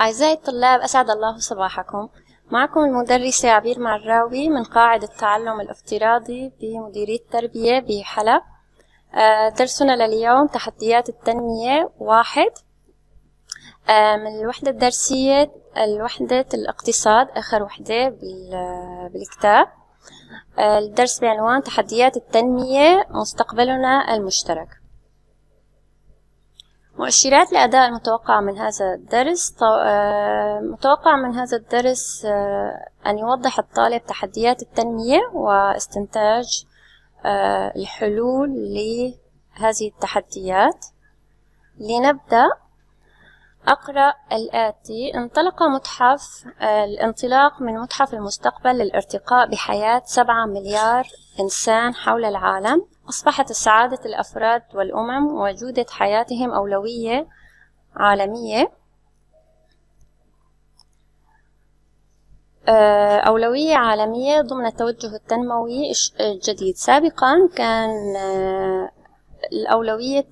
أعزائي الطلاب أسعد الله صباحكم معكم المدرسة عبير معراوي من قاعدة التعلم الافتراضي بمديرية التربية بحلب آه، درسنا لليوم تحديات التنمية واحد آه، من الوحدة الدرسية الوحدة الاقتصاد آخر وحدة بالكتاب آه، الدرس بعنوان تحديات التنمية مستقبلنا المشترك مؤشرات الأداء المتوقعة من هذا الدرس آه، متوقع من هذا الدرس آه، أن يوضح الطالب تحديات التنمية واستنتاج آه، الحلول لهذه التحديات لنبدأ أقرأ الآتي انطلق متحف الانطلاق من متحف المستقبل للارتقاء بحياة سبعة مليار إنسان حول العالم أصبحت سعادة الأفراد والأمم وجودة حياتهم أولوية عالمية آه، أولوية عالمية ضمن التوجه التنموي الجديد سابقا كان آه، الأولوية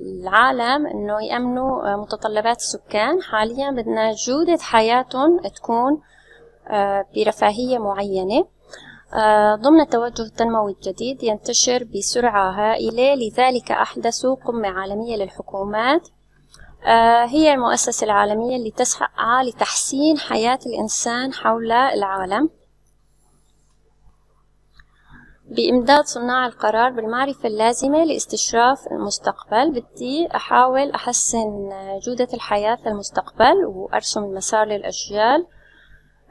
العالم أنه يأمنوا آه، متطلبات السكان حاليا بدنا جودة حياتهم تكون برفاهية معينة آه، ضمن التوجه التنموي الجديد ينتشر بسرعة هائلة لذلك أحدثوا قمة عالمية للحكومات آه، هي المؤسسة العالمية اللي تسعى لتحسين حياة الإنسان حول العالم بإمداد صناع القرار بالمعرفة اللازمة لاستشراف المستقبل بدي أحاول أحسن جودة الحياة للمستقبل وأرسم المسار للأجيال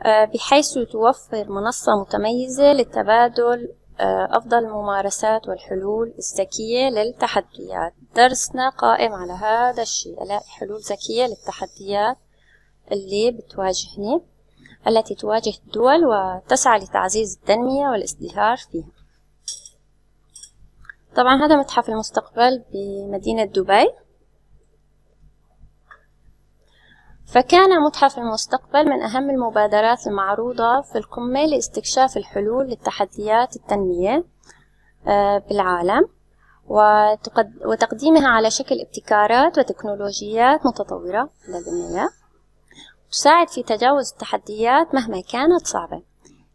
آه، بحيث توفر منصة متميزة للتبادل آه، أفضل الممارسات والحلول الذكية للتحديات درسنا قائم على هذا الشيء ألاقي حلول ذكية للتحديات اللي بتواجهني التي تواجه الدول وتسعى لتعزيز التنمية والازدهار فيها طبعا هذا متحف المستقبل بمدينة دبي فكان متحف المستقبل من أهم المبادرات المعروضة في القمة لاستكشاف الحلول للتحديات التنمية آه، بالعالم وتقديمها على شكل ابتكارات وتكنولوجيات متطورة للبنية تساعد في تجاوز التحديات مهما كانت صعبة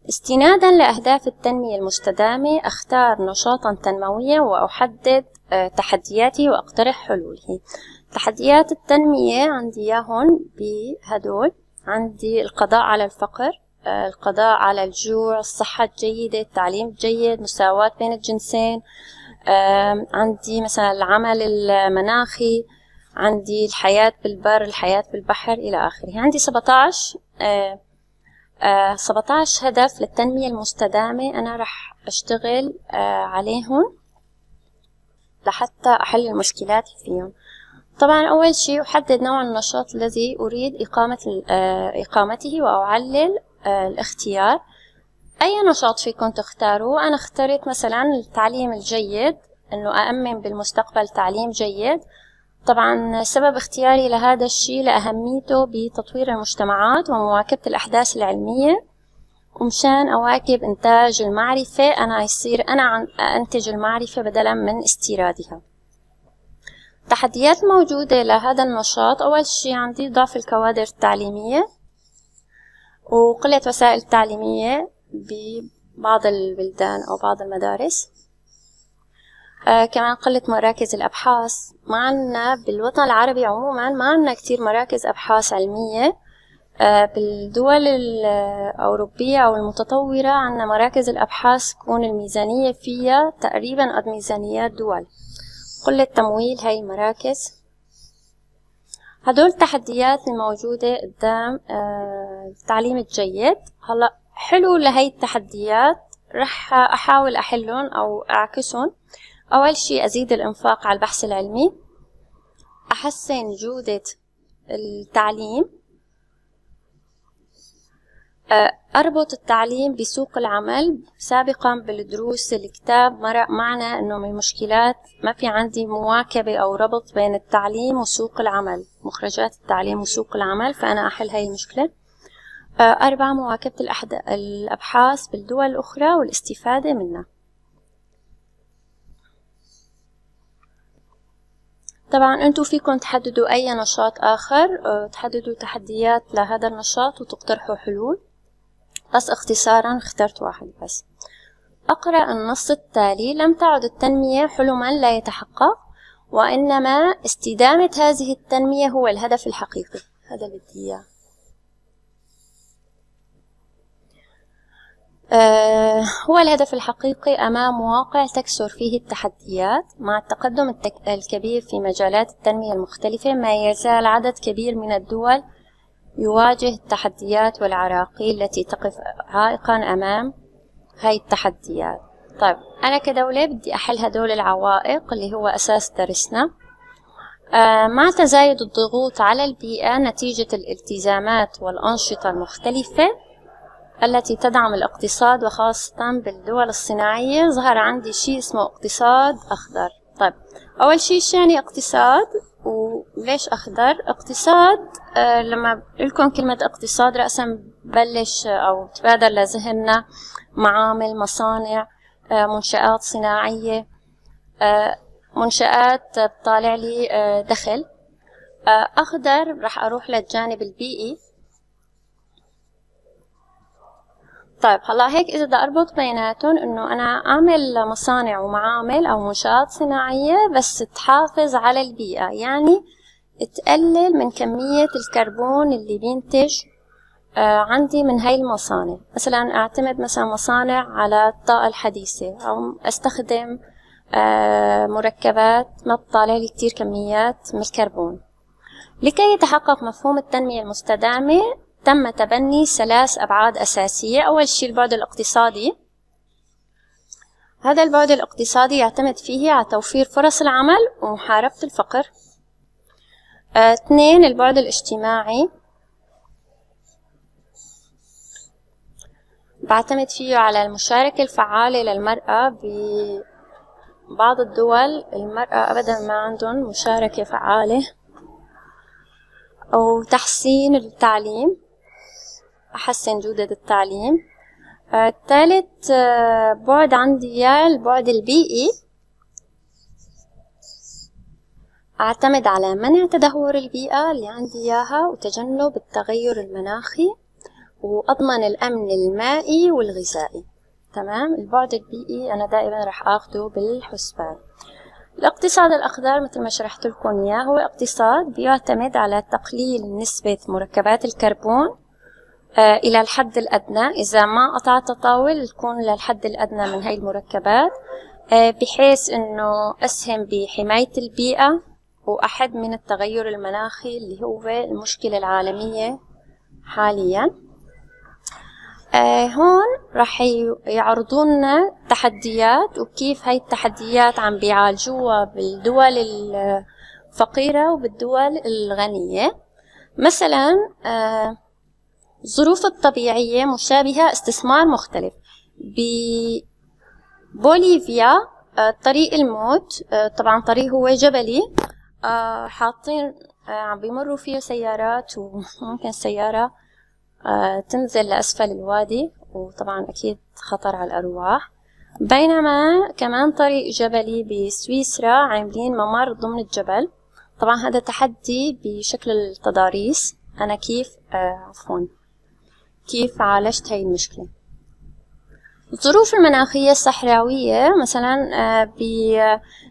استنادا لأهداف التنمية المستدامة أختار نشاطا تنمويا وأحدد آه، تحدياتي وأقترح حلوله تحديات التنمية عندي ياهن بهدول عندي القضاء على الفقر آه، القضاء على الجوع الصحة الجيدة التعليم الجيد مساواة بين الجنسين آه، عندي مثلا العمل المناخي عندي الحياة بالبر الحياة بالبحر إلى آخره عندي 17 17 آه، هدف للتنمية المستدامة أنا رح أشتغل عليهم لحتى أحل المشكلات فيهم طبعا أول شيء أحدد نوع النشاط الذي أريد إقامة آه، إقامته وأعلل آه، الاختيار أي نشاط فيكم تختاروا أنا اخترت مثلا التعليم الجيد أنه أأمن بالمستقبل تعليم جيد طبعا سبب اختياري لهذا الشيء لأهميته بتطوير المجتمعات ومواكبة الأحداث العلمية ومشان أواكب إنتاج المعرفة أنا يصير أنا أنتج المعرفة بدلا من استيرادها تحديات موجودة لهذا النشاط أول شي عندي ضعف الكوادر التعليمية وقلة وسائل التعليمية ببعض البلدان أو بعض المدارس آه كمان قلة مراكز الأبحاث ما عنا بالوطن العربي عموما ما عنا كتير مراكز أبحاث علمية آه بالدول الأوروبية أو المتطورة عنا مراكز الأبحاث تكون الميزانية فيها تقريبا قد ميزانيات دول قلة تمويل هاي المراكز هدول التحديات الموجودة قدام آه، التعليم الجيد هلا حلو لهي التحديات رح أحاول أحلهم أو أعكسهم أول شي أزيد الإنفاق على البحث العلمي أحسن جودة التعليم آه، أربط التعليم بسوق العمل سابقا بالدروس الكتاب مرق معنا أنه من مشكلات ما في عندي مواكبة أو ربط بين التعليم وسوق العمل مخرجات التعليم وسوق العمل فأنا أحل هاي المشكلة آه، أربعة مواكبة الأبحاث بالدول الأخرى والاستفادة منها طبعا انتو فيكم تحددوا اي نشاط اخر آه، تحددوا تحديات لهذا النشاط وتقترحوا حلول بس اختصارا اخترت واحد بس أقرأ النص التالي لم تعد التنمية حلما لا يتحقق وإنما استدامة هذه التنمية هو الهدف الحقيقي هذا بدي إياه آه، هو الهدف الحقيقي أمام واقع تكثر فيه التحديات مع التقدم الكبير في مجالات التنمية المختلفة ما يزال عدد كبير من الدول يواجه التحديات والعراقيل التي تقف عائقا أمام هاي التحديات طيب أنا كدولة بدي أحل هدول العوائق اللي هو أساس درسنا آه مع تزايد الضغوط على البيئة نتيجة الالتزامات والأنشطة المختلفة التي تدعم الاقتصاد وخاصة بالدول الصناعية ظهر عندي شيء اسمه اقتصاد أخضر طيب أول شيء يعني اقتصاد وليش أخضر اقتصاد آه لما لكم كلمة اقتصاد رأسا بلش آه، أو تبادر لذهننا معامل مصانع آه منشآت صناعية آه منشآت بطالع لي آه، دخل آه، أخضر رح أروح للجانب البيئي طيب هلا هيك اذا بدي اربط بيناتهم انه انا اعمل مصانع ومعامل او منشآت صناعيه بس تحافظ على البيئه يعني تقلل من كميه الكربون اللي بينتج آه، عندي من هاي المصانع مثلا اعتمد مثلا مصانع على الطاقه الحديثه او استخدم آه، مركبات ما تطالع لي كتير كميات من الكربون لكي يتحقق مفهوم التنمية المستدامة تم تبني ثلاث أبعاد أساسية أول شيء البعد الاقتصادي هذا البعد الاقتصادي يعتمد فيه على توفير فرص العمل ومحاربة الفقر آه، اثنين البعد الاجتماعي بعتمد فيه على المشاركة الفعالة للمرأة ببعض الدول المرأة أبدا ما عندهم مشاركة فعالة أو تحسين التعليم أحسن جودة التعليم آه، الثالث آه، بعد عندي إياه البعد البيئي e. أعتمد على منع تدهور البيئة e اللي عندي إياها وتجنب التغير المناخي وأضمن الأمن المائي والغذائي تمام البعد البيئي e أنا دائما رح أخده بالحسبان الاقتصاد الأخضر مثل ما شرحت لكم إياه هو اقتصاد بيعتمد على تقليل نسبة مركبات الكربون آه، إلى الحد الأدنى إذا ما قطعت تطاول تكون للحد الأدنى من هاي المركبات آه، بحيث أنه أسهم بحماية البيئة وأحد من التغير المناخي اللي هو المشكلة العالمية حاليا آه، هون رح يعرضونا تحديات وكيف هاي التحديات عم بيعالجوها بالدول الفقيرة وبالدول الغنية مثلا الظروف الطبيعية مشابهة استثمار مختلف ببوليفيا آه، طريق الموت آه، طبعا طريق هو جبلي آه، حاطين عم بيمروا فيه سيارات وممكن سيارة تنزل لأسفل الوادي وطبعا أكيد خطر على الأرواح بينما كمان طريق جبلي بسويسرا عاملين ممر ضمن الجبل طبعا هذا تحدي بشكل التضاريس أنا كيف عفوا كيف عالجت هاي المشكلة الظروف المناخية الصحراوية مثلا آه،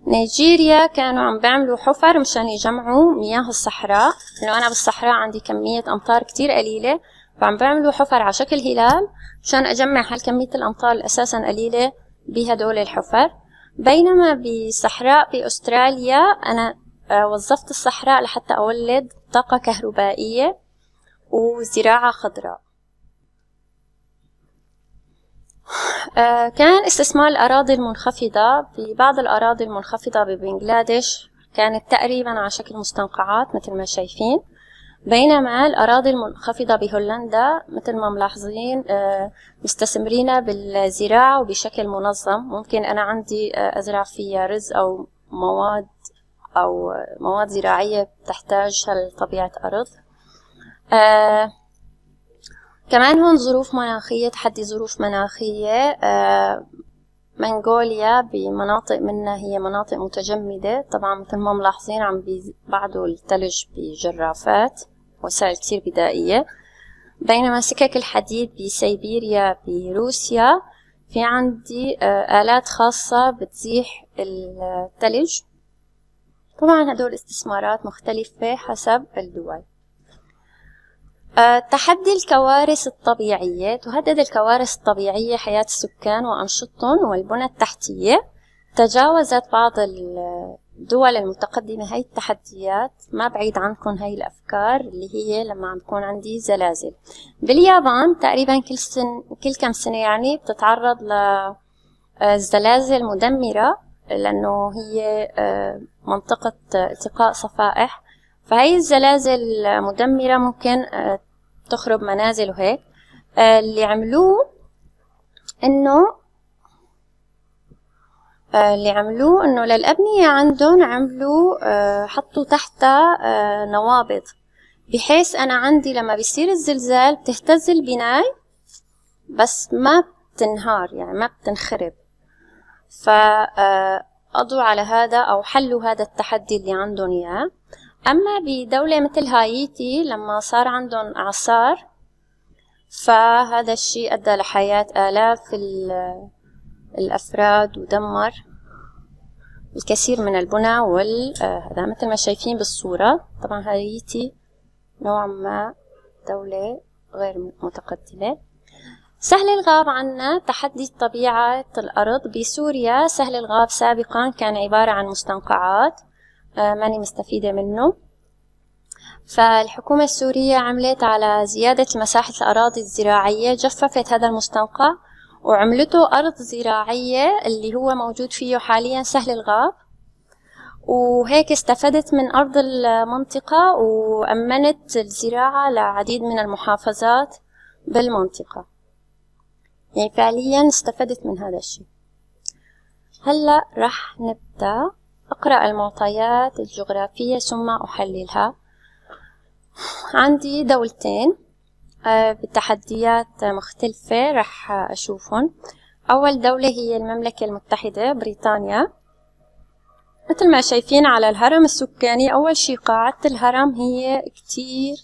بنيجيريا آه، كانوا عم بيعملوا حفر مشان يجمعوا مياه الصحراء لأنه أنا بالصحراء عندي كمية أمطار كتير قليلة فعم بيعملوا حفر على شكل هلال مشان أجمع هالكمية الأمطار أساسا قليلة بهدول الحفر بينما بالصحراء بأستراليا أنا آه، وظفت الصحراء لحتى أولد طاقة كهربائية وزراعة خضراء آه، كان استثمار الأراضي المنخفضة ببعض الأراضي المنخفضة ببنغلاديش كانت تقريبا على شكل مستنقعات مثل ما شايفين بينما الأراضي المنخفضة بهولندا مثل ما ملاحظين آه، مستثمرين بالزراعة وبشكل منظم ممكن أنا عندي آه، أزرع فيها رز أو مواد أو مواد زراعية بتحتاجها لطبيعة أرض كمان هون ظروف مناخية تحدي ظروف مناخية آه، منغوليا بمناطق منها هي مناطق متجمدة طبعا مثل ما ملاحظين عم بعده التلج بجرافات وسائل كتير بدائية بينما سكك الحديد بسيبيريا بروسيا في عندي آه، آلات خاصة بتزيح التلج طبعا هدول استثمارات مختلفة حسب الدول آه، تحدي الكوارث الطبيعية تهدد الكوارث الطبيعية حياة السكان وأنشطتهم والبنى التحتية تجاوزت بعض الدول المتقدمة هاي التحديات ما بعيد عنكم هاي الأفكار اللي هي لما عم بكون عندي زلازل باليابان تقريبا كل, سن كل كم سنة يعني بتتعرض لزلازل آه، مدمرة لأنه هي آه، منطقة التقاء صفائح فهي الزلازل المدمرة ممكن آه، تخرب منازل وهيك آه، اللي عملوه انه آه، اللي عملوه انه للأبنية عندهم عملوا حطوا تحتها نوابض بحيث انا عندي لما بيصير الزلزال بتهتز البناية بس ما بتنهار يعني ما بتنخرب فقضوا على هذا او حلوا هذا التحدي اللي عندهم اياه أما بدولة مثل هايتي لما صار عندهم أعصار فهذا الشيء أدى لحياة آلاف الأفراد ودمر الكثير من البنى وال هذا مثل ما شايفين بالصورة طبعا هايتي نوعا ما دولة غير متقدمة سهل الغاب عنا تحدي طبيعة الأرض بسوريا سهل الغاب سابقا كان عبارة عن مستنقعات آه، ماني مستفيدة منه فالحكومة السورية عملت على زيادة مساحة الأراضي الزراعية جففت هذا المستنقع وعملته أرض زراعية اللي هو موجود فيه حاليا سهل الغاب وهيك استفدت من أرض المنطقة وأمنت الزراعة لعديد من المحافظات بالمنطقة يعني فعليا استفدت من هذا الشيء هلأ رح نبدأ أقرأ المعطيات الجغرافية ثم أحللها عندي دولتين آه، بتحديات مختلفة رح أشوفهم أول دولة هي المملكة المتحدة بريطانيا مثل ما شايفين على الهرم السكاني أول شي قاعة الهرم هي كتير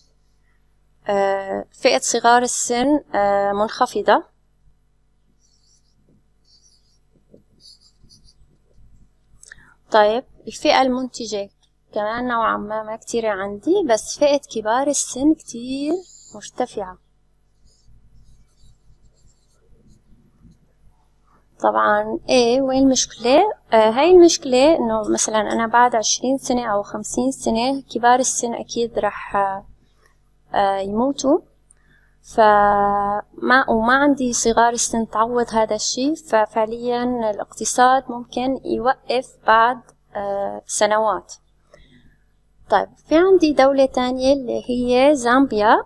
آه، فئة صغار السن آه، منخفضة طيب الفئة المنتجة كمان نوعا ما ما كتير عندي بس فئة كبار السن كتير مرتفعة طبعا ايه وين المشكلة؟ آه هاي المشكلة انه مثلا انا بعد عشرين سنة او خمسين سنة كبار السن اكيد رح آه, آه، يموتوا فما وما عندي صغار السن تعوض هذا الشيء ففعليا الاقتصاد ممكن يوقف بعد آه، سنوات طيب في عندي دولة تانية اللي هي زامبيا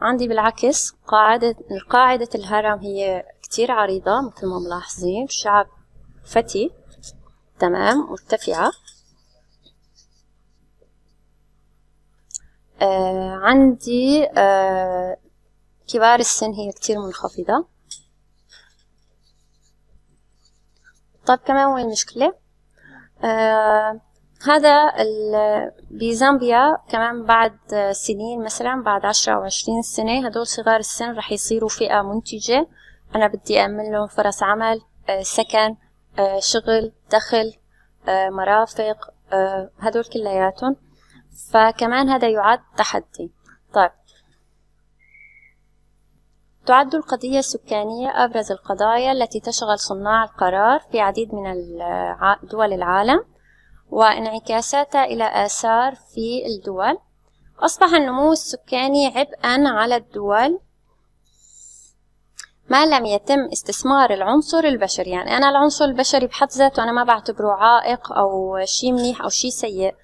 عندي بالعكس قاعدة قاعدة الهرم هي كتير عريضة مثل ما ملاحظين شعب فتي تمام مرتفعة آه عندي آه كبار السن هي كتير منخفضة طيب كمان وين المشكلة آه هذا بزامبيا كمان بعد سنين مثلا بعد عشرة أو عشرين سنة هدول صغار السن رح يصيروا فئة منتجة أنا بدي أأمن لهم فرص عمل آه سكن آه شغل دخل آه مرافق آه هدول كلياتهم فكمان هذا يعد تحدي تعد القضية السكانية أبرز القضايا التي تشغل صناع القرار في عديد من دول العالم وانعكاساتها إلى آثار في الدول أصبح النمو السكاني عبئا على الدول ما لم يتم استثمار العنصر البشري يعني أنا العنصر البشري بحد ذاته أنا ما بعتبره عائق أو شيء منيح أو شيء سيء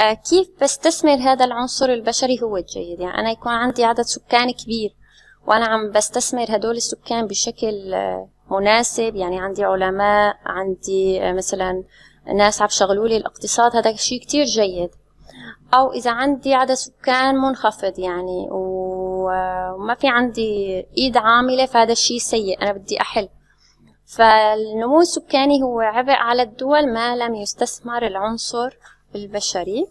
آه، كيف بستثمر هذا العنصر البشري هو الجيد يعني أنا يكون عندي عدد سكان كبير وأنا عم بستثمر هدول السكان بشكل آه، مناسب يعني عندي علماء عندي آه، مثلا ناس عم شغلوا لي الاقتصاد هذا شيء كتير جيد أو إذا عندي عدد سكان منخفض يعني وما آه، في عندي إيد عاملة فهذا الشيء سيء أنا بدي أحل فالنمو السكاني هو عبء على الدول ما لم يستثمر العنصر البشري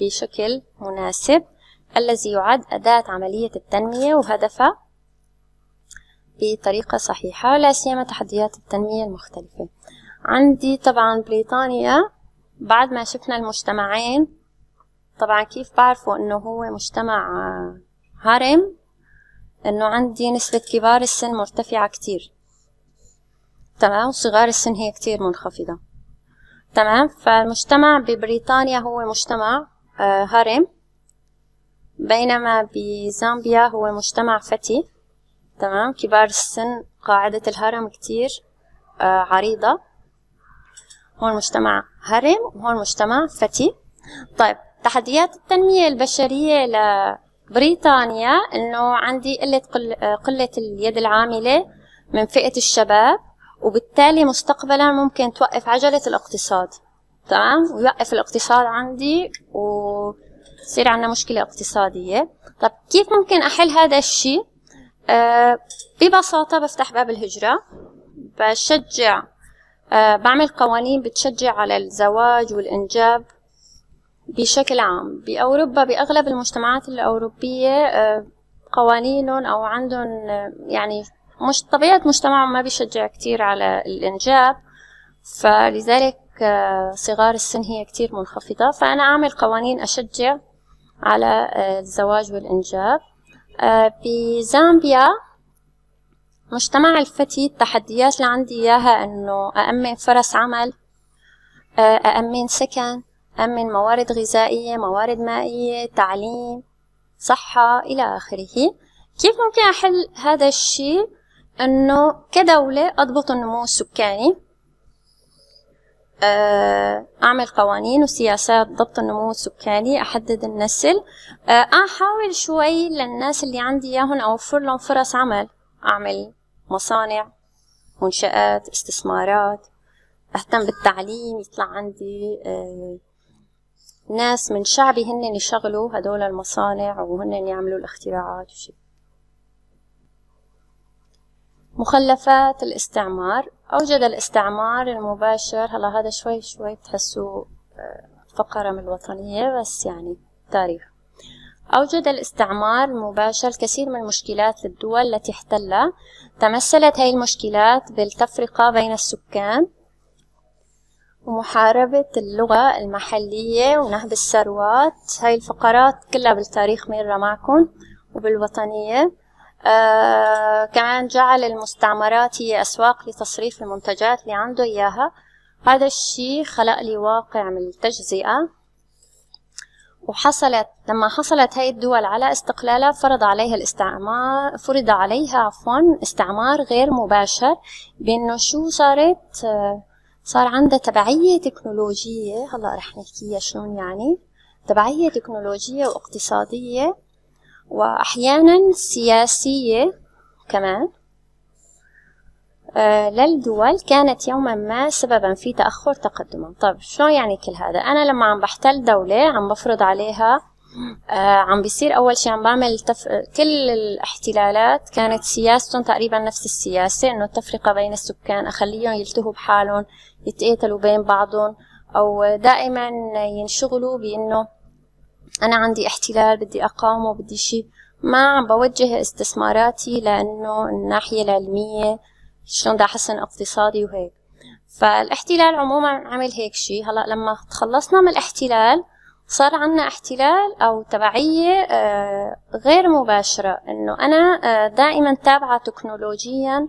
بشكل مناسب الذي يعد أداة عملية التنمية وهدفها بطريقة صحيحة لا سيما تحديات التنمية المختلفة عندي طبعا بريطانيا بعد ما شفنا المجتمعين طبعا كيف بعرفوا انه هو مجتمع هرم آه، انه عندي نسبة كبار السن مرتفعة كتير تمام صغار السن هي كتير منخفضة تمام فالمجتمع ببريطانيا هو مجتمع هرم آه، بينما بزامبيا هو مجتمع فتي تمام كبار السن قاعدة الهرم كتير آه، عريضة هون مجتمع هرم وهون مجتمع فتي طيب تحديات التنمية البشرية لبريطانيا إنه عندي قلة آه، قلة اليد العاملة من فئة الشباب وبالتالي مستقبلا ممكن توقف عجلة الاقتصاد تمام ويوقف الاقتصاد عندي و بصير عندنا مشكلة اقتصادية طب كيف ممكن أحل هذا الشيء أه ببساطة بفتح باب الهجرة بشجع أه بعمل قوانين بتشجع على الزواج والإنجاب بشكل عام بأوروبا بأغلب المجتمعات الأوروبية أه قوانينهم أو عندهم آه، يعني مش طبيعة مجتمعهم ما بيشجع كتير على الإنجاب فلذلك آه، صغار السن هي كتير منخفضة فأنا أعمل قوانين أشجع على آه، الزواج والإنجاب بزامبيا آه، مجتمع الفتي التحديات اللي عندي إياها إنه أأمن فرص عمل آه، أأمن سكن أأمن موارد غذائية موارد مائية تعليم صحة إلى آخره كيف ممكن أحل هذا الشيء إنه كدولة أضبط النمو السكاني آه، أعمل قوانين وسياسات ضبط النمو السكاني أحدد النسل آه، أحاول شوي للناس اللي عندي إياهم أوفر لهم فرص عمل أعمل مصانع منشآت استثمارات أهتم بالتعليم يطلع عندي آه، ناس من شعبي هن يشغلوا هدول المصانع وهن يعملوا الاختراعات وشي مخلفات الاستعمار أوجد الاستعمار المباشر هلا هذا شوي شوي تحسوا آه، فقرة من الوطنية بس يعني تاريخ أوجد الاستعمار المباشر الكثير من مشكلات للدول التي احتلها تمثلت هاي المشكلات بالتفرقة بين السكان ومحاربة اللغة المحلية ونهب الثروات هاي الفقرات كلها بالتاريخ مرة معكم وبالوطنية آه كمان جعل المستعمرات هي أسواق لتصريف المنتجات اللي عنده إياها هذا الشيء خلق لي واقع من التجزئة وحصلت لما حصلت هاي الدول على استقلالها فرض عليها الاستعمار فرض عليها عفوا استعمار غير مباشر بانه شو صارت آه، صار عندها تبعية تكنولوجية هلا رح نحكيها شلون يعني تبعية تكنولوجية واقتصادية وأحيانا سياسية كمان آه، للدول كانت يوما ما سببا في تأخر تقدمهم طيب شو يعني كل هذا أنا لما عم بحتل دولة عم بفرض عليها آه، عم بيصير أول شي عم بعمل تف... كل الاحتلالات كانت سياستهم تقريبا نفس السياسة إنه التفرقة بين السكان أخليهم يلتهوا بحالهم يتقاتلوا بين بعضهم أو دائما ينشغلوا بإنه أنا عندي احتلال بدي أقاومه بدي شيء ما عم بوجه استثماراتي لأنه الناحية العلمية شلون بدي أحسن اقتصادي وهيك فالاحتلال عموما عمل هيك شيء هلا لما تخلصنا من الاحتلال صار عنا احتلال أو تبعية آه، غير مباشرة إنه أنا آه، دائما تابعة تكنولوجيا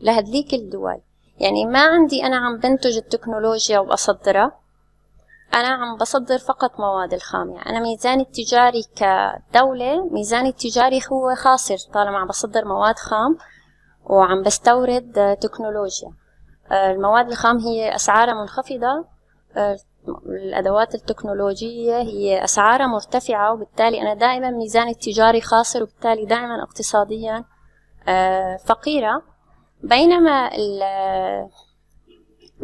لهذيك الدول يعني ما عندي أنا عم بنتج التكنولوجيا وبصدرها أنا عم بصدر فقط مواد الخام يعني أنا ميزاني التجاري كدولة ميزاني التجاري هو خاسر طالما عم بصدر مواد خام وعم بستورد تكنولوجيا آه، المواد الخام هي أسعارها منخفضة آه، الأدوات التكنولوجية هي أسعارها مرتفعة وبالتالي أنا دائما ميزاني التجاري خاسر وبالتالي دائما اقتصاديا آه، فقيرة بينما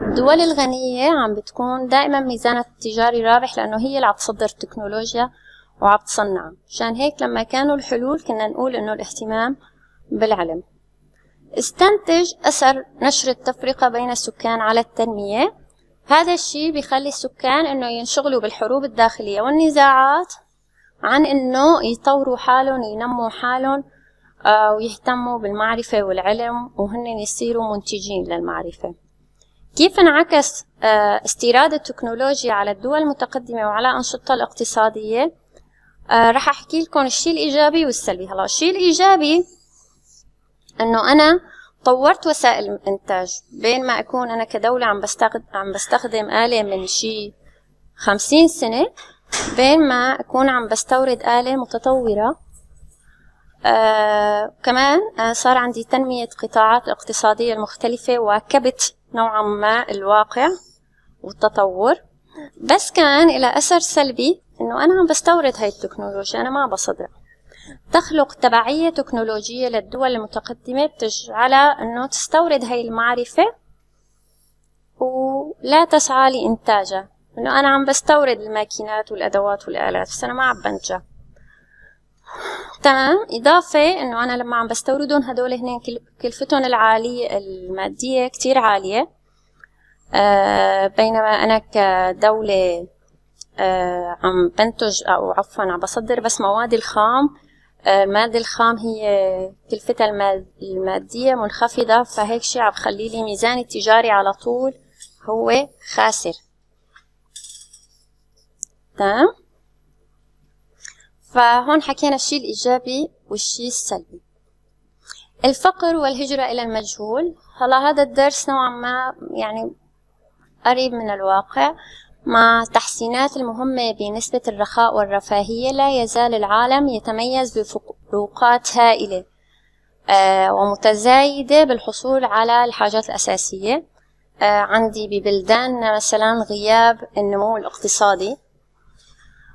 الدول الغنية عم بتكون دائما ميزانها التجاري رابح لأنه هي اللي عم تصدر التكنولوجيا وعم تصنع مشان هيك لما كانوا الحلول كنا نقول إنه الاهتمام بالعلم استنتج أثر نشر التفرقة بين السكان على التنمية هذا الشيء بيخلي السكان إنه ينشغلوا بالحروب الداخلية والنزاعات عن إنه يطوروا حالهم ينموا حالهم آه، ويهتموا بالمعرفة والعلم وهن يصيروا منتجين للمعرفة كيف انعكس آه، استيراد التكنولوجيا على الدول المتقدمة وعلى أنشطة الاقتصادية آه، رح أحكي لكم الشيء الإيجابي والسلبي هلا الشيء الإيجابي أنه أنا طورت وسائل الإنتاج بين ما أكون أنا كدولة عم بستخدم, عم بستخدم آلة من شيء خمسين سنة بين ما أكون عم بستورد آلة متطورة آه، كمان آه صار عندي تنمية قطاعات اقتصادية المختلفة وكبت نوعا ما الواقع والتطور بس كان إلى أثر سلبي إنه أنا عم بستورد هاي التكنولوجيا أنا ما بصدر تخلق تبعية تكنولوجية للدول المتقدمة بتجعلها إنه تستورد هاي المعرفة ولا تسعى لإنتاجها إنه أنا عم بستورد الماكينات والأدوات والآلات بس أنا ما عم بنتجها تمام إضافة إنه أنا لما عم بستوردهم هدول هنا كلفتهم العالية المادية كتير عالية آه بينما أنا كدولة آه عم بنتج أو عفوا عم بصدر بس مواد الخام آه المادة الخام هي كلفتها المادية منخفضة فهيك شي عم بخلي لي ميزاني التجاري على طول هو خاسر تمام فهون حكينا الشيء الإيجابي والشيء السلبي الفقر والهجرة إلى المجهول هلا هذا الدرس نوعا ما يعني قريب من الواقع مع تحسينات المهمة بنسبة الرخاء والرفاهية لا يزال العالم يتميز بفروقات هائلة آه، ومتزايدة بالحصول على الحاجات الأساسية آه، عندي ببلداننا مثلا غياب النمو الاقتصادي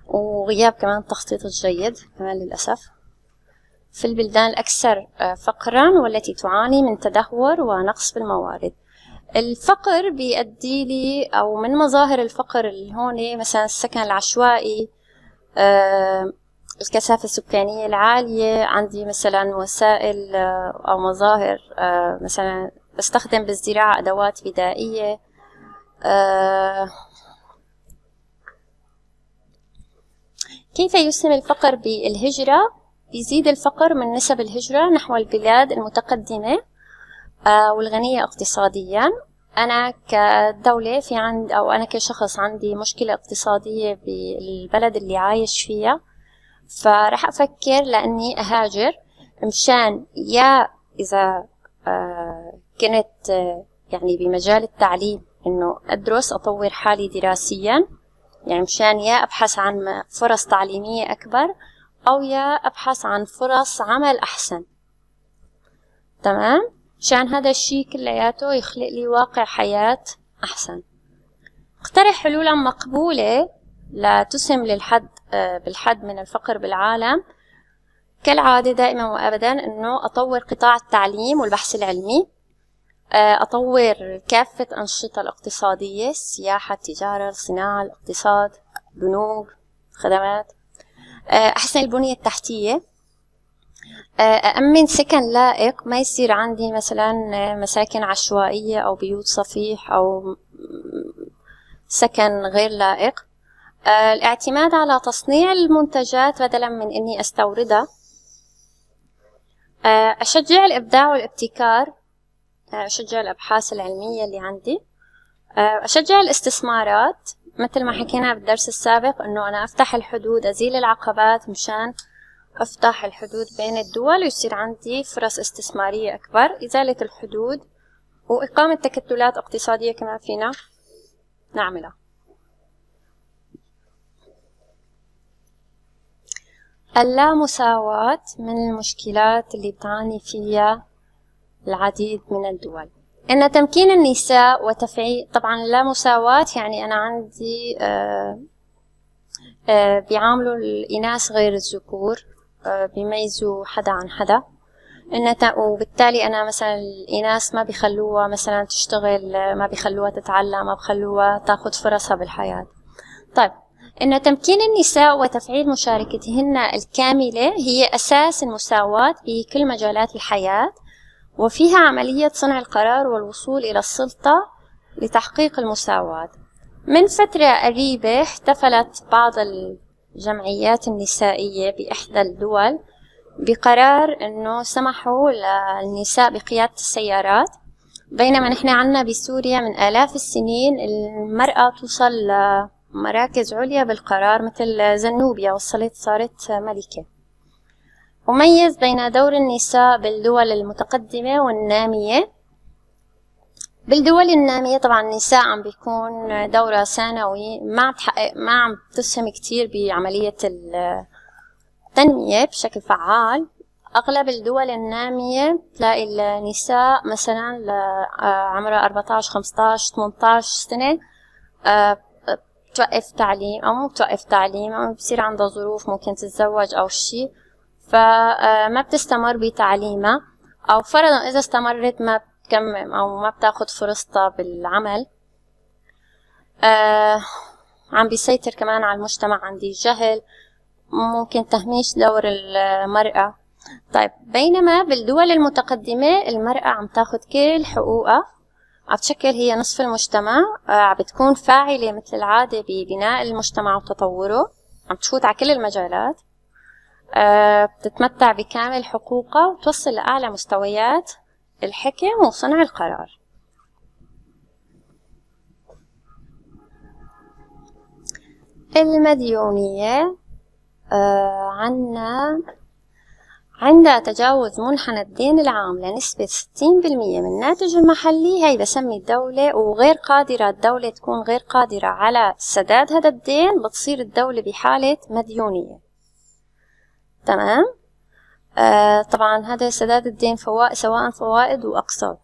وغياب كمان التخطيط الجيد كمان للأسف في البلدان الأكثر آه، فقرا والتي تعاني من تدهور ونقص بالموارد الفقر بيؤدي لي أو من مظاهر الفقر اللي هون مثلا السكن العشوائي آه، الكثافة السكانية العالية عندي مثلا وسائل آه، أو مظاهر مثلا بستخدم بالزراعة أدوات بدائية كيف يسهم الفقر بالهجرة؟ يزيد الفقر من نسب الهجرة نحو البلاد المتقدمة آه، والغنية اقتصاديا أنا كدولة في عند أو أنا كشخص عندي مشكلة اقتصادية بالبلد اللي عايش فيها فراح أفكر لأني أهاجر مشان يا إذا آه، كنت آه، يعني بمجال التعليم إنه أدرس أطور حالي دراسيا يعني مشان يا أبحث عن فرص تعليمية أكبر أو يا أبحث عن فرص عمل أحسن تمام مشان هذا الشي كلياته يخلق لي واقع حياة أحسن اقترح حلولا مقبولة لتسهم للحد آه، بالحد من الفقر بالعالم كالعادة دائما وأبدا أنه أطور قطاع التعليم والبحث العلمي آه، أطور كافة أنشطة الاقتصادية السياحة التجارة الصناعة الاقتصاد بنوك خدمات آه، أحسن البنية التحتية آه، أأمن سكن لائق ما يصير عندي مثلا مساكن عشوائية أو بيوت صفيح أو سكن غير لائق الاعتماد على تصنيع المنتجات بدلا من أني أستوردها أشجع الإبداع والابتكار آه، أشجع الأبحاث العلمية اللي عندي آه، أشجع الاستثمارات مثل ما حكينا بالدرس السابق إنه أنا أفتح الحدود أزيل العقبات مشان أفتح الحدود بين الدول ويصير عندي فرص استثمارية أكبر إزالة الحدود وإقامة تكتلات اقتصادية كمان فينا نعملها اللامساواة من المشكلات اللي بتعاني فيها العديد من الدول أن تمكين النساء وتفعيل طبعا لا مساواة يعني أنا عندي آه، آه، بيعاملوا الإناث غير الذكور آه، بيميزوا حدا عن حدا إن وبالتالي أنا مثلا الإناث ما بيخلوها مثلا تشتغل ما بيخلوها تتعلم ما بيخلوها تاخذ فرصها بالحياة طيب أن تمكين النساء وتفعيل مشاركتهن الكاملة هي أساس المساواة في كل مجالات الحياة وفيها عملية صنع القرار والوصول إلى السلطة لتحقيق المساواة من فترة قريبة احتفلت بعض الجمعيات النسائية بإحدى الدول بقرار أنه سمحوا للنساء بقيادة السيارات بينما نحن عنا بسوريا من آلاف السنين المرأة توصل لمراكز عليا بالقرار مثل زنوبيا وصلت صارت ملكة أميز بين دور النساء بالدول المتقدمة والنامية بالدول النامية طبعا النساء عم بيكون دورها ثانوي ما عم تحقق ما عم تسهم كتير بعملية التنمية بشكل فعال أغلب الدول النامية بتلاقي النساء مثلا آه، عمرها 14 15 18 سنة بتوقف آه، آه، تعليم أو مو بتوقف تعليم أو بصير عندها ظروف ممكن تتزوج أو شي فما بتستمر بتعليمها أو فرضا إذا استمرت ما بتكمم أو ما بتاخد فرصتها بالعمل آه، عم بيسيطر كمان على المجتمع عندي جهل ممكن تهميش دور المرأة طيب بينما بالدول المتقدمة المرأة عم تاخد كل حقوقها عم تشكل هي نصف المجتمع آه، عم بتكون فاعلة مثل العادة ببناء المجتمع وتطوره عم تفوت على كل المجالات آه، بتتمتع بكامل حقوقها وتوصل لأعلى مستويات الحكم وصنع القرار المديونية آه عنا عندها تجاوز منحنى الدين العام لنسبة 60% من الناتج المحلي هي بسمي الدولة وغير قادرة الدولة تكون غير قادرة على سداد هذا الدين بتصير الدولة بحالة مديونية تمام آه طبعا هذا سداد الدين فوائد سواء فوائد وأقساط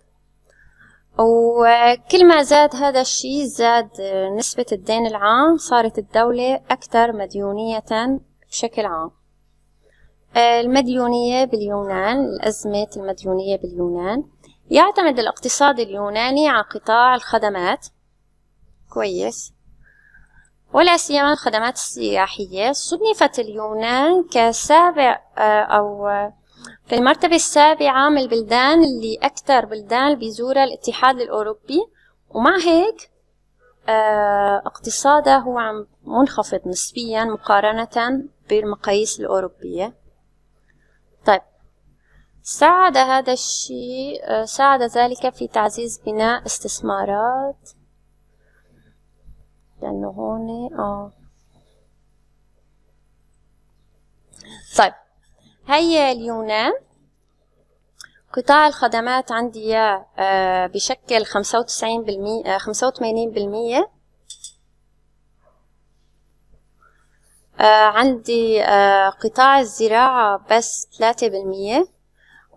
وكل ما زاد هذا الشيء زاد نسبة الدين العام صارت الدولة أكثر مديونية بشكل عام آه، المديونية باليونان الأزمة المديونية باليونان يعتمد الاقتصاد اليوناني على قطاع الخدمات كويس ولا سيما الخدمات السياحية صنفت اليونان كسابع آه، أو في المرتبة السابعة من البلدان اللي أكثر بلدان بيزورها الاتحاد الأوروبي ومع هيك آه، اقتصادها هو عم منخفض نسبيا مقارنة بالمقاييس الأوروبية طيب ساعد هذا الشيء آه، ساعد ذلك في تعزيز بناء استثمارات لأنه هون اه طيب هي اليونان قطاع الخدمات عندي اياه بشكل خمسة وتسعين بالمية آه، خمسة وثمانين بالمية آه، عندي آه، قطاع الزراعة بس ثلاثة بالمية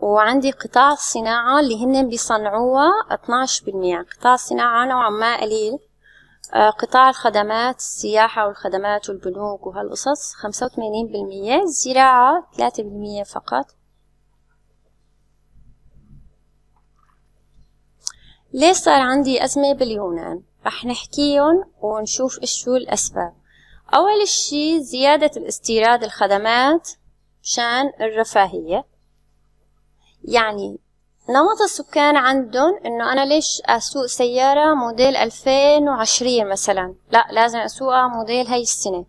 وعندي قطاع الصناعة اللي هن بيصنعوها 12% قطاع الصناعة نوعا ما قليل آه، قطاع الخدمات السياحة والخدمات والبنوك وهالقصص خمسة وثمانين بالمية الزراعة ثلاثة بالمية فقط ليش صار عندي أزمة باليونان؟ رح نحكيهم ونشوف شو الأسباب أول شي زيادة الاستيراد الخدمات مشان الرفاهية يعني نمط السكان عندهم انه انا ليش اسوق سيارة موديل 2020 مثلا لا لازم اسوقها موديل هاي السنة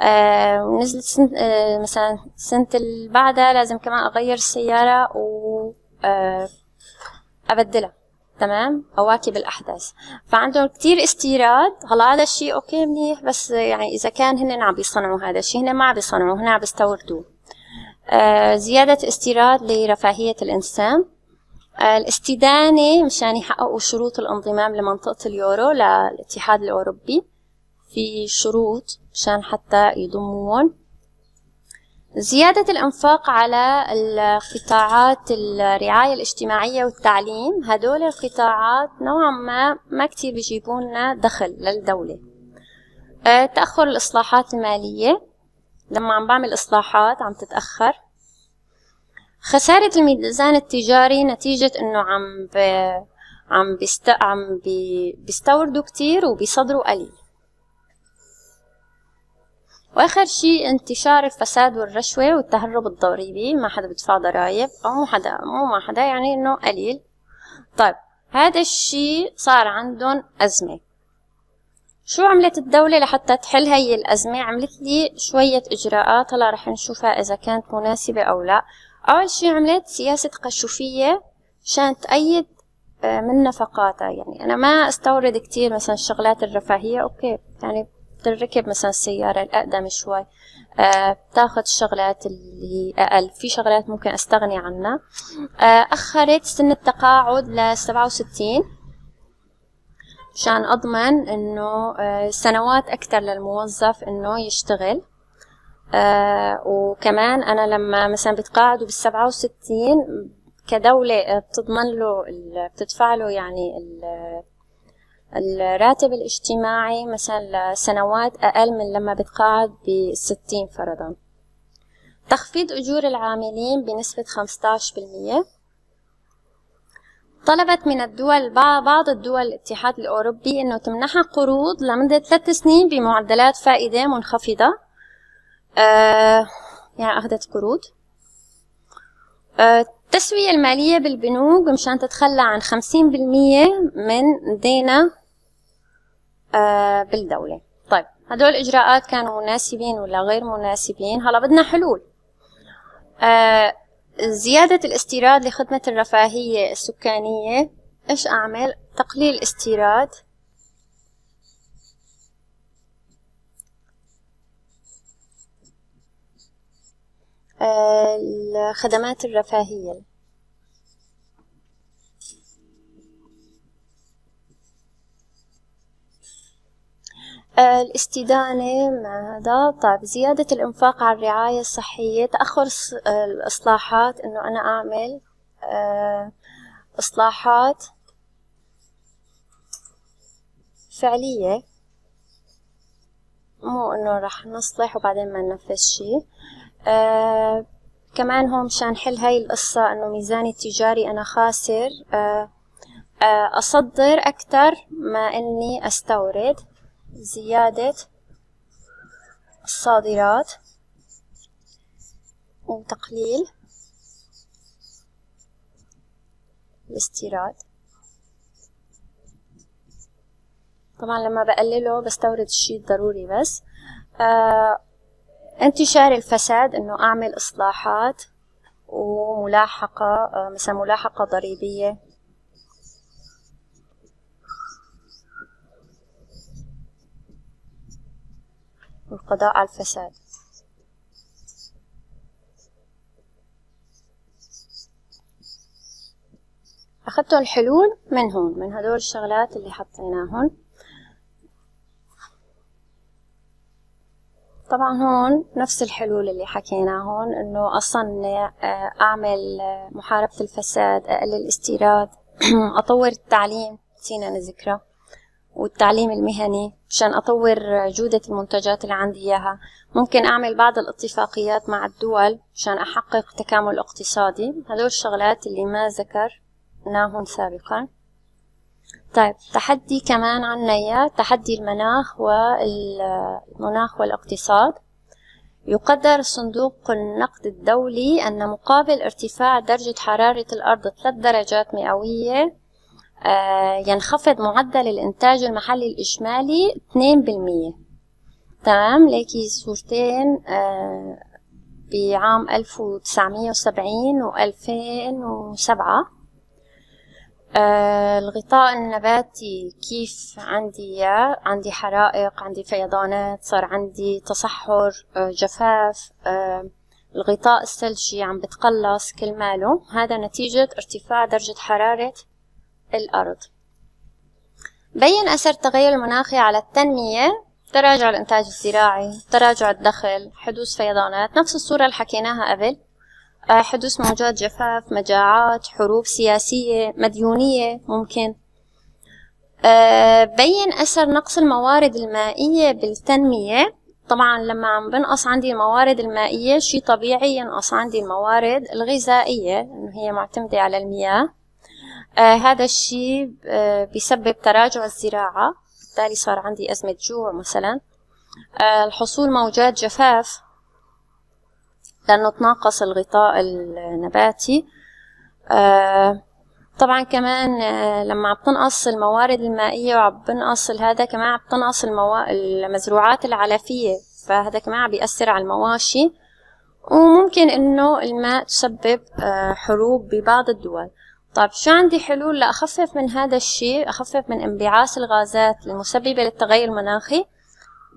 آه نزلت سنة آه مثلا السنة اللي بعدها لازم كمان اغير السيارة و آه ابدلها تمام اواكب الاحداث فعندهم كتير استيراد هلا هذا الشيء اوكي منيح بس يعني اذا كان هن عم بيصنعوا هذا الشيء هن ما عم بيصنعوا هن عم بيستوردوه آه زيادة استيراد لرفاهية الإنسان الاستدانة مشان يحققوا شروط الانضمام لمنطقة اليورو للاتحاد الأوروبي في شروط مشان حتى يضمون زيادة الإنفاق على القطاعات الرعاية الاجتماعية والتعليم هدول القطاعات نوعا ما ما كتير بيجيبون دخل للدولة آه، تأخر الإصلاحات المالية لما عم بعمل إصلاحات عم تتأخر خسارة الميزان التجاري نتيجة إنه عم ب... عم عم بيستوردوا كتير وبيصدروا قليل وآخر شي انتشار الفساد والرشوة والتهرب الضريبي ما حدا بدفع ضرايب أو مو حدا مو ما حدا يعني إنه قليل طيب هذا الشي صار عندهم أزمة شو عملت الدولة لحتى تحل هي الأزمة عملت لي شوية إجراءات هلا رح نشوفها إذا كانت مناسبة أو لا أول شي عملت سياسة قشوفية عشان تأيد آه، من نفقاتها يعني أنا ما استورد كتير مثلا الشغلات الرفاهية أوكي يعني بتركب مثلا السيارة الأقدم شوي أه بتاخد الشغلات اللي أقل في شغلات ممكن أستغني عنها أه أخرت سن التقاعد لسبعة وستين عشان أضمن إنه آه، سنوات أكتر للموظف إنه يشتغل آه وكمان أنا لما مثلا بتقاعدوا بالسبعة وستين كدولة آه، بتضمن له بتدفع له يعني الراتب الاجتماعي مثلا لسنوات أقل من لما بتقاعد بالستين فرضا تخفيض أجور العاملين بنسبة 15% طلبت من الدول بعض الدول الاتحاد الأوروبي أنه تمنحها قروض لمدة ثلاث سنين بمعدلات فائدة منخفضة يعني أخذت قروض التسوية المالية بالبنوك مشان تتخلى عن خمسين بالمية من دينا آه، بالدولة طيب هدول الإجراءات كانوا مناسبين ولا غير مناسبين هلا بدنا حلول آه، زيادة الاستيراد لخدمة الرفاهية السكانية إيش أعمل تقليل استيراد الخدمات الرفاهية آه، الاستدانة مع هذا طيب زيادة الإنفاق على الرعاية الصحية تأخر آه، الإصلاحات إنه أنا أعمل آه، إصلاحات فعلية مو إنه رح نصلح وبعدين ما ننفذ شي آه، كمان هون مشان حل هاي القصة انه ميزاني التجاري انا خاسر آه، آه، اصدر اكتر ما اني استورد زيادة الصادرات وتقليل الاستيراد طبعا لما بقلله بستورد الشيء الضروري بس آه انتشار الفساد انه اعمل اصلاحات وملاحقة آه، مثلا ملاحقة ضريبية والقضاء على الفساد أخذتوا الحلول من هون من هدول الشغلات اللي حطيناهم طبعا هون نفس الحلول اللي حكينا هون انه اصلا آه، اعمل آه، محاربة الفساد اقلل الاستيراد اطور التعليم نسينا نذكره والتعليم المهني مشان اطور جودة المنتجات اللي عندي اياها ممكن اعمل بعض الاتفاقيات مع الدول مشان احقق تكامل اقتصادي هدول الشغلات اللي ما ذكرناهم سابقا طيب تحدي كمان عنا إياه تحدي المناخ والمناخ والاقتصاد يقدر صندوق النقد الدولي أن مقابل ارتفاع درجة حرارة الأرض ثلاث درجات مئوية آه، ينخفض معدل الإنتاج المحلي الإجمالي 2% تمام ليكي صورتين آه، بعام 1970 و 2007 آه الغطاء النباتي كيف عندي إياه عندي حرائق عندي فيضانات صار عندي تصحر آه جفاف آه الغطاء الثلجي عم بتقلص كل ماله هذا نتيجة ارتفاع درجة حرارة الأرض بين أثر التغير المناخي على التنمية تراجع الإنتاج الزراعي تراجع الدخل حدوث فيضانات نفس الصورة اللي حكيناها قبل آه، حدوث موجات جفاف مجاعات حروب سياسية مديونية ممكن آه، بين أثر نقص الموارد المائية بالتنمية طبعا لما عم بنقص عندي الموارد المائية شي طبيعي ينقص عندي الموارد الغذائية إنه هي معتمدة على المياه آه هذا الشي آه بيسبب تراجع الزراعة بالتالي صار عندي أزمة جوع مثلا آه الحصول موجات جفاف لأنه تناقص الغطاء النباتي آه، طبعا كمان آه، لما عم تنقص الموارد المائية وعم بنقص هذا كمان عم تنقص المو... المزروعات العلفية فهذا كمان عم بيأثر على المواشي وممكن انه الماء تسبب آه، حروب ببعض الدول طيب شو عندي حلول لأخفف من هذا الشيء أخفف من انبعاث الغازات المسببة للتغير المناخي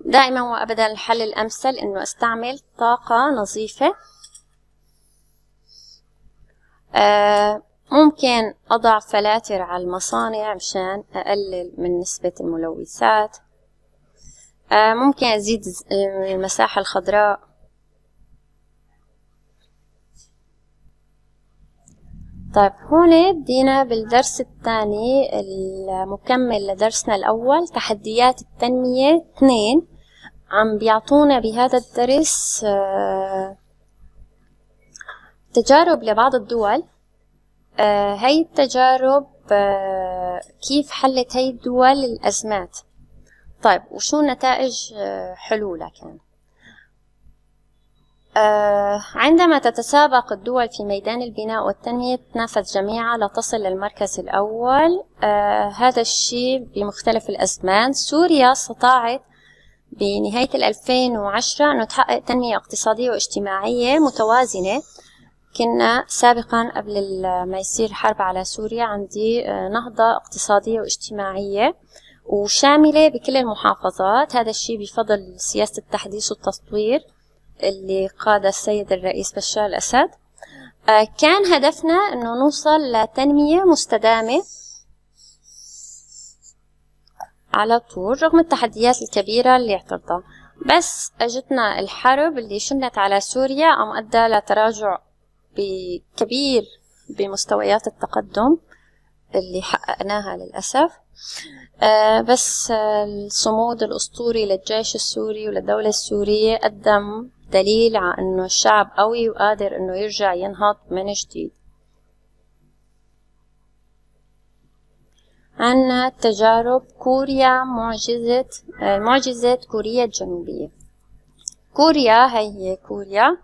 دائما وأبدا الحل الأمثل إنه استعمل طاقة نظيفة آه ممكن أضع فلاتر على المصانع مشان أقلل من نسبة الملوثات آه ممكن أزيد المساحة الخضراء طيب هون بدينا بالدرس الثاني المكمل لدرسنا الأول تحديات التنمية اثنين عم بيعطونا بهذا الدرس آه، تجارب لبعض الدول آه، هاي التجارب آه، كيف حلت هاي الدول الأزمات طيب وشو نتائج حلولها كان عندما تتسابق الدول في ميدان البناء والتنمية تنافس جميعها لتصل للمركز الأول هذا الشيء بمختلف الأزمان سوريا استطاعت بنهاية 2010 أنه تحقق تنمية اقتصادية واجتماعية متوازنة كنا سابقا قبل ما يصير حرب على سوريا عندي آه، نهضة اقتصادية واجتماعية وشاملة بكل المحافظات هذا الشيء بفضل سياسة التحديث والتطوير اللي قادها السيد الرئيس بشار الأسد آه، كان هدفنا أنه نوصل لتنمية مستدامة على طول رغم التحديات الكبيرة اللي اعترضها بس اجتنا الحرب اللي شنت على سوريا ام ادى لتراجع كبير بمستويات التقدم اللي حققناها للأسف آه بس الصمود الأسطوري للجيش السوري وللدولة السورية قدم دليل على أنه الشعب قوي وقادر أنه يرجع ينهض من جديد عنا تجارب كوريا معجزة آه، معجزة كوريا الجنوبية كوريا هي هي كوريا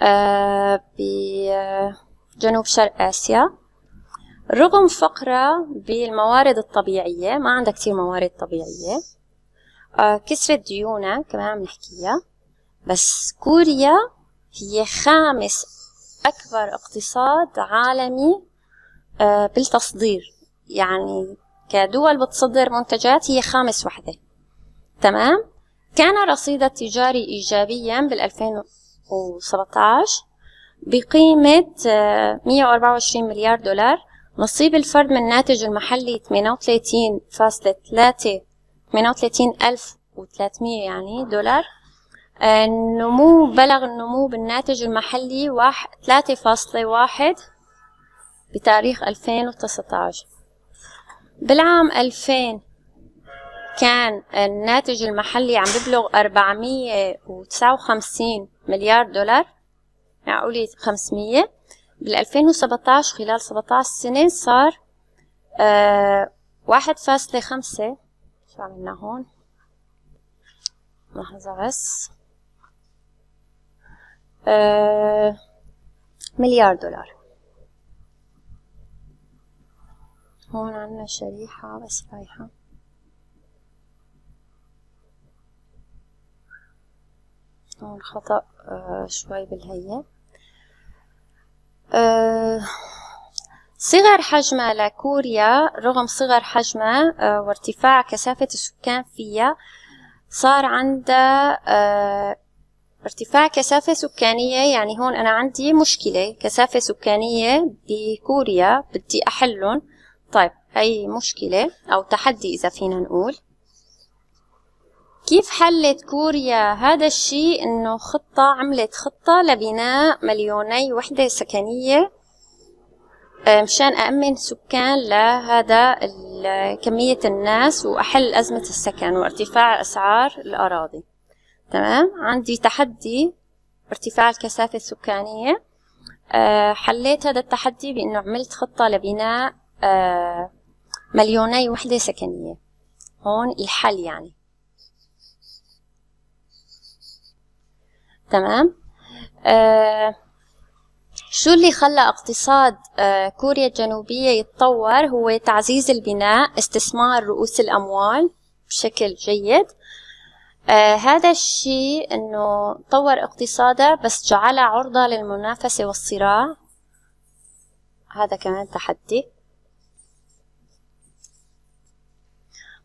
آه، بجنوب آه، شرق آسيا رغم فقرها بالموارد الطبيعية ما عندها كتير موارد طبيعية كسرة ديونها كمان بنحكيها نحكيها بس كوريا هي خامس أكبر اقتصاد عالمي بالتصدير يعني كدول بتصدر منتجات هي خامس وحدة تمام كان رصيد التجاري إيجابيا بال2017 بقيمة 124 آه، مليار دولار نصيب الفرد من الناتج المحلي 38.3 و300 يعني دولار آه، النمو بلغ النمو بالناتج المحلي 3.1 بتاريخ 2019 بالعام 2000 كان الناتج المحلي عم ببلغ 459 مليار دولار معقولة 500 بال 2017 خلال 17 سنة صار آه واحد شو عملنا هون لحظة بس آه مليار دولار هون عنا شريحة بس رايحة هون خطأ آه شوي بالهيئة آه صغر حجمها لكوريا رغم صغر حجمها آه وارتفاع كثافة السكان فيها صار عندها آه ارتفاع كثافة سكانية يعني هون أنا عندي مشكلة كثافة سكانية بكوريا بدي أحلهم طيب هي مشكلة أو تحدي إذا فينا نقول كيف حلت كوريا هذا الشيء إنه خطة عملت خطة لبناء مليوني وحدة سكنية آه، مشان أأمن سكان لهذا كمية الناس وأحل أزمة السكن وارتفاع أسعار الأراضي تمام عندي تحدي ارتفاع الكثافة السكانية آه، حليت هذا التحدي بأنه عملت خطة لبناء آه، مليوني وحدة سكنية هون الحل يعني تمام آه، شو اللي خلى اقتصاد آه، كوريا الجنوبية يتطور هو تعزيز البناء استثمار رؤوس الأموال بشكل جيد آه هذا الشيء انه طور اقتصاده بس جعله عرضة للمنافسة والصراع هذا كمان تحدي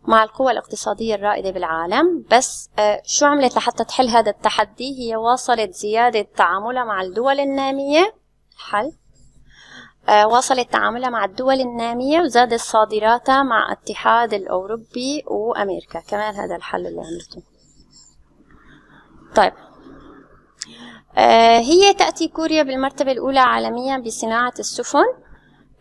مع القوى الاقتصادية الرائدة بالعالم بس آه، شو عملت لحتى تحل هذا التحدي هي واصلت زيادة تعاملها مع الدول النامية حل آه، واصلت تعاملها مع الدول النامية وزادت صادراتها مع الاتحاد الأوروبي وأمريكا كمان هذا الحل اللي عملته طيب آه، هي تأتي كوريا بالمرتبة الأولى عالميا بصناعة السفن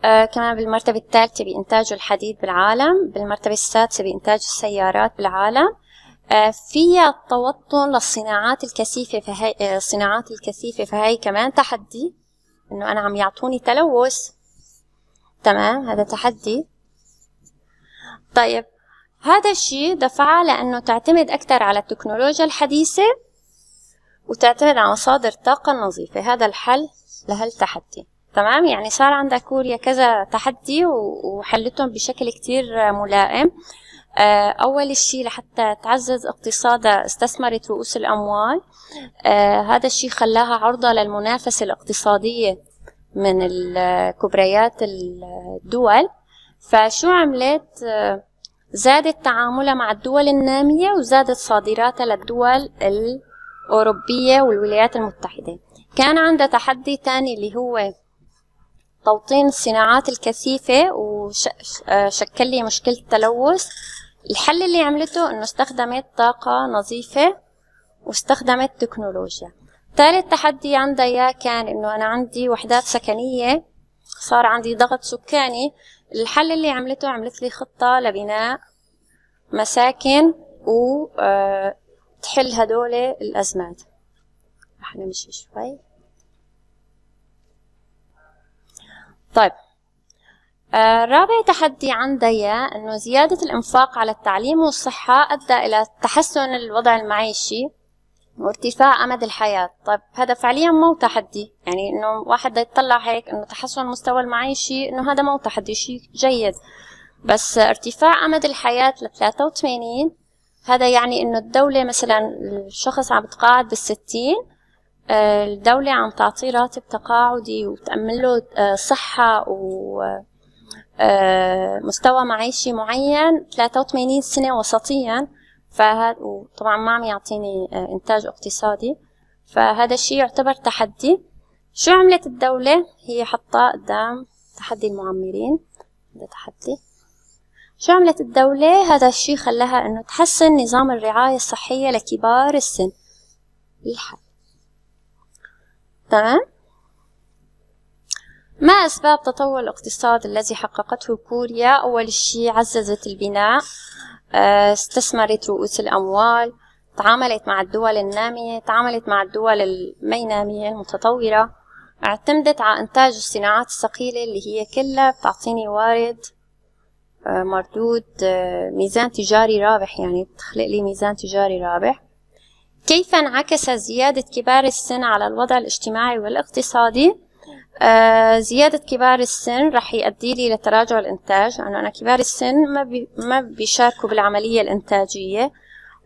آه كمان بالمرتبة الثالثة بإنتاج الحديد بالعالم بالمرتبة السادسة بإنتاج السيارات بالعالم آه، فيها التوطن للصناعات الكثيفة فهي آه، الصناعات الكثيفة فهي كمان تحدي إنه أنا عم يعطوني تلوث تمام هذا تحدي طيب هذا الشيء دفعها لأنه تعتمد أكثر على التكنولوجيا الحديثة وتعتمد على مصادر طاقة نظيفة هذا الحل لهالتحدي تمام يعني صار عندها كوريا كذا تحدي وحلتهم بشكل كتير ملائم آه، أول شيء لحتى تعزز اقتصادها استثمرت رؤوس الأموال آه، هذا الشيء خلاها عرضة للمنافسة الاقتصادية من كبريات الدول فشو عملت آه، زادت تعاملها مع الدول النامية وزادت صادراتها للدول الأوروبية والولايات المتحدة كان عندها تحدي تاني اللي هو توطين الصناعات الكثيفة وشكل آه، لي مشكلة التلوث الحل اللي عملته انه استخدمت طاقة نظيفة واستخدمت تكنولوجيا ثالث تحدي عندها اياه كان انه انا عندي وحدات سكنية صار عندي ضغط سكاني الحل اللي عملته عملت لي خطة لبناء مساكن و آه، تحل هدول الأزمات رح نمشي شوي طيب آه رابع تحدي عندي إياه أنه زيادة الإنفاق على التعليم والصحة أدى إلى تحسن الوضع المعيشي وارتفاع أمد الحياة طيب هذا فعليا مو تحدي يعني أنه واحد يطلع هيك أنه تحسن مستوى المعيشي أنه هذا مو تحدي شيء جيد بس ارتفاع أمد الحياة ل 83 هذا يعني أنه الدولة مثلا الشخص عم بتقاعد بالستين الدولة عم تعطيه راتب تقاعدي وتأمن له آه، صحة و آه، مستوى معيشي معين 83 سنة وسطيا فهذا وطبعا ما عم يعطيني آه، إنتاج اقتصادي فهذا الشيء يعتبر تحدي شو عملت الدولة؟ هي حطة قدام تحدي المعمرين هذا تحدي شو عملت الدولة؟ هذا الشيء خلاها إنه تحسن نظام الرعاية الصحية لكبار السن الحل تمام ما أسباب تطور الاقتصاد الذي حققته كوريا أول شيء عززت البناء آه، استثمرت رؤوس الأموال تعاملت مع الدول النامية تعاملت مع الدول المي نامية المتطورة اعتمدت على إنتاج الصناعات الثقيلة اللي هي كلها بتعطيني وارد آه، مردود آه، ميزان تجاري رابح يعني تخلق لي ميزان تجاري رابح كيف انعكس زيادة كبار السن على الوضع الاجتماعي والاقتصادي؟ آه زيادة كبار السن رح يؤدي لي لتراجع الإنتاج لأنه أنا كبار السن ما بي ما بيشاركوا بالعملية الإنتاجية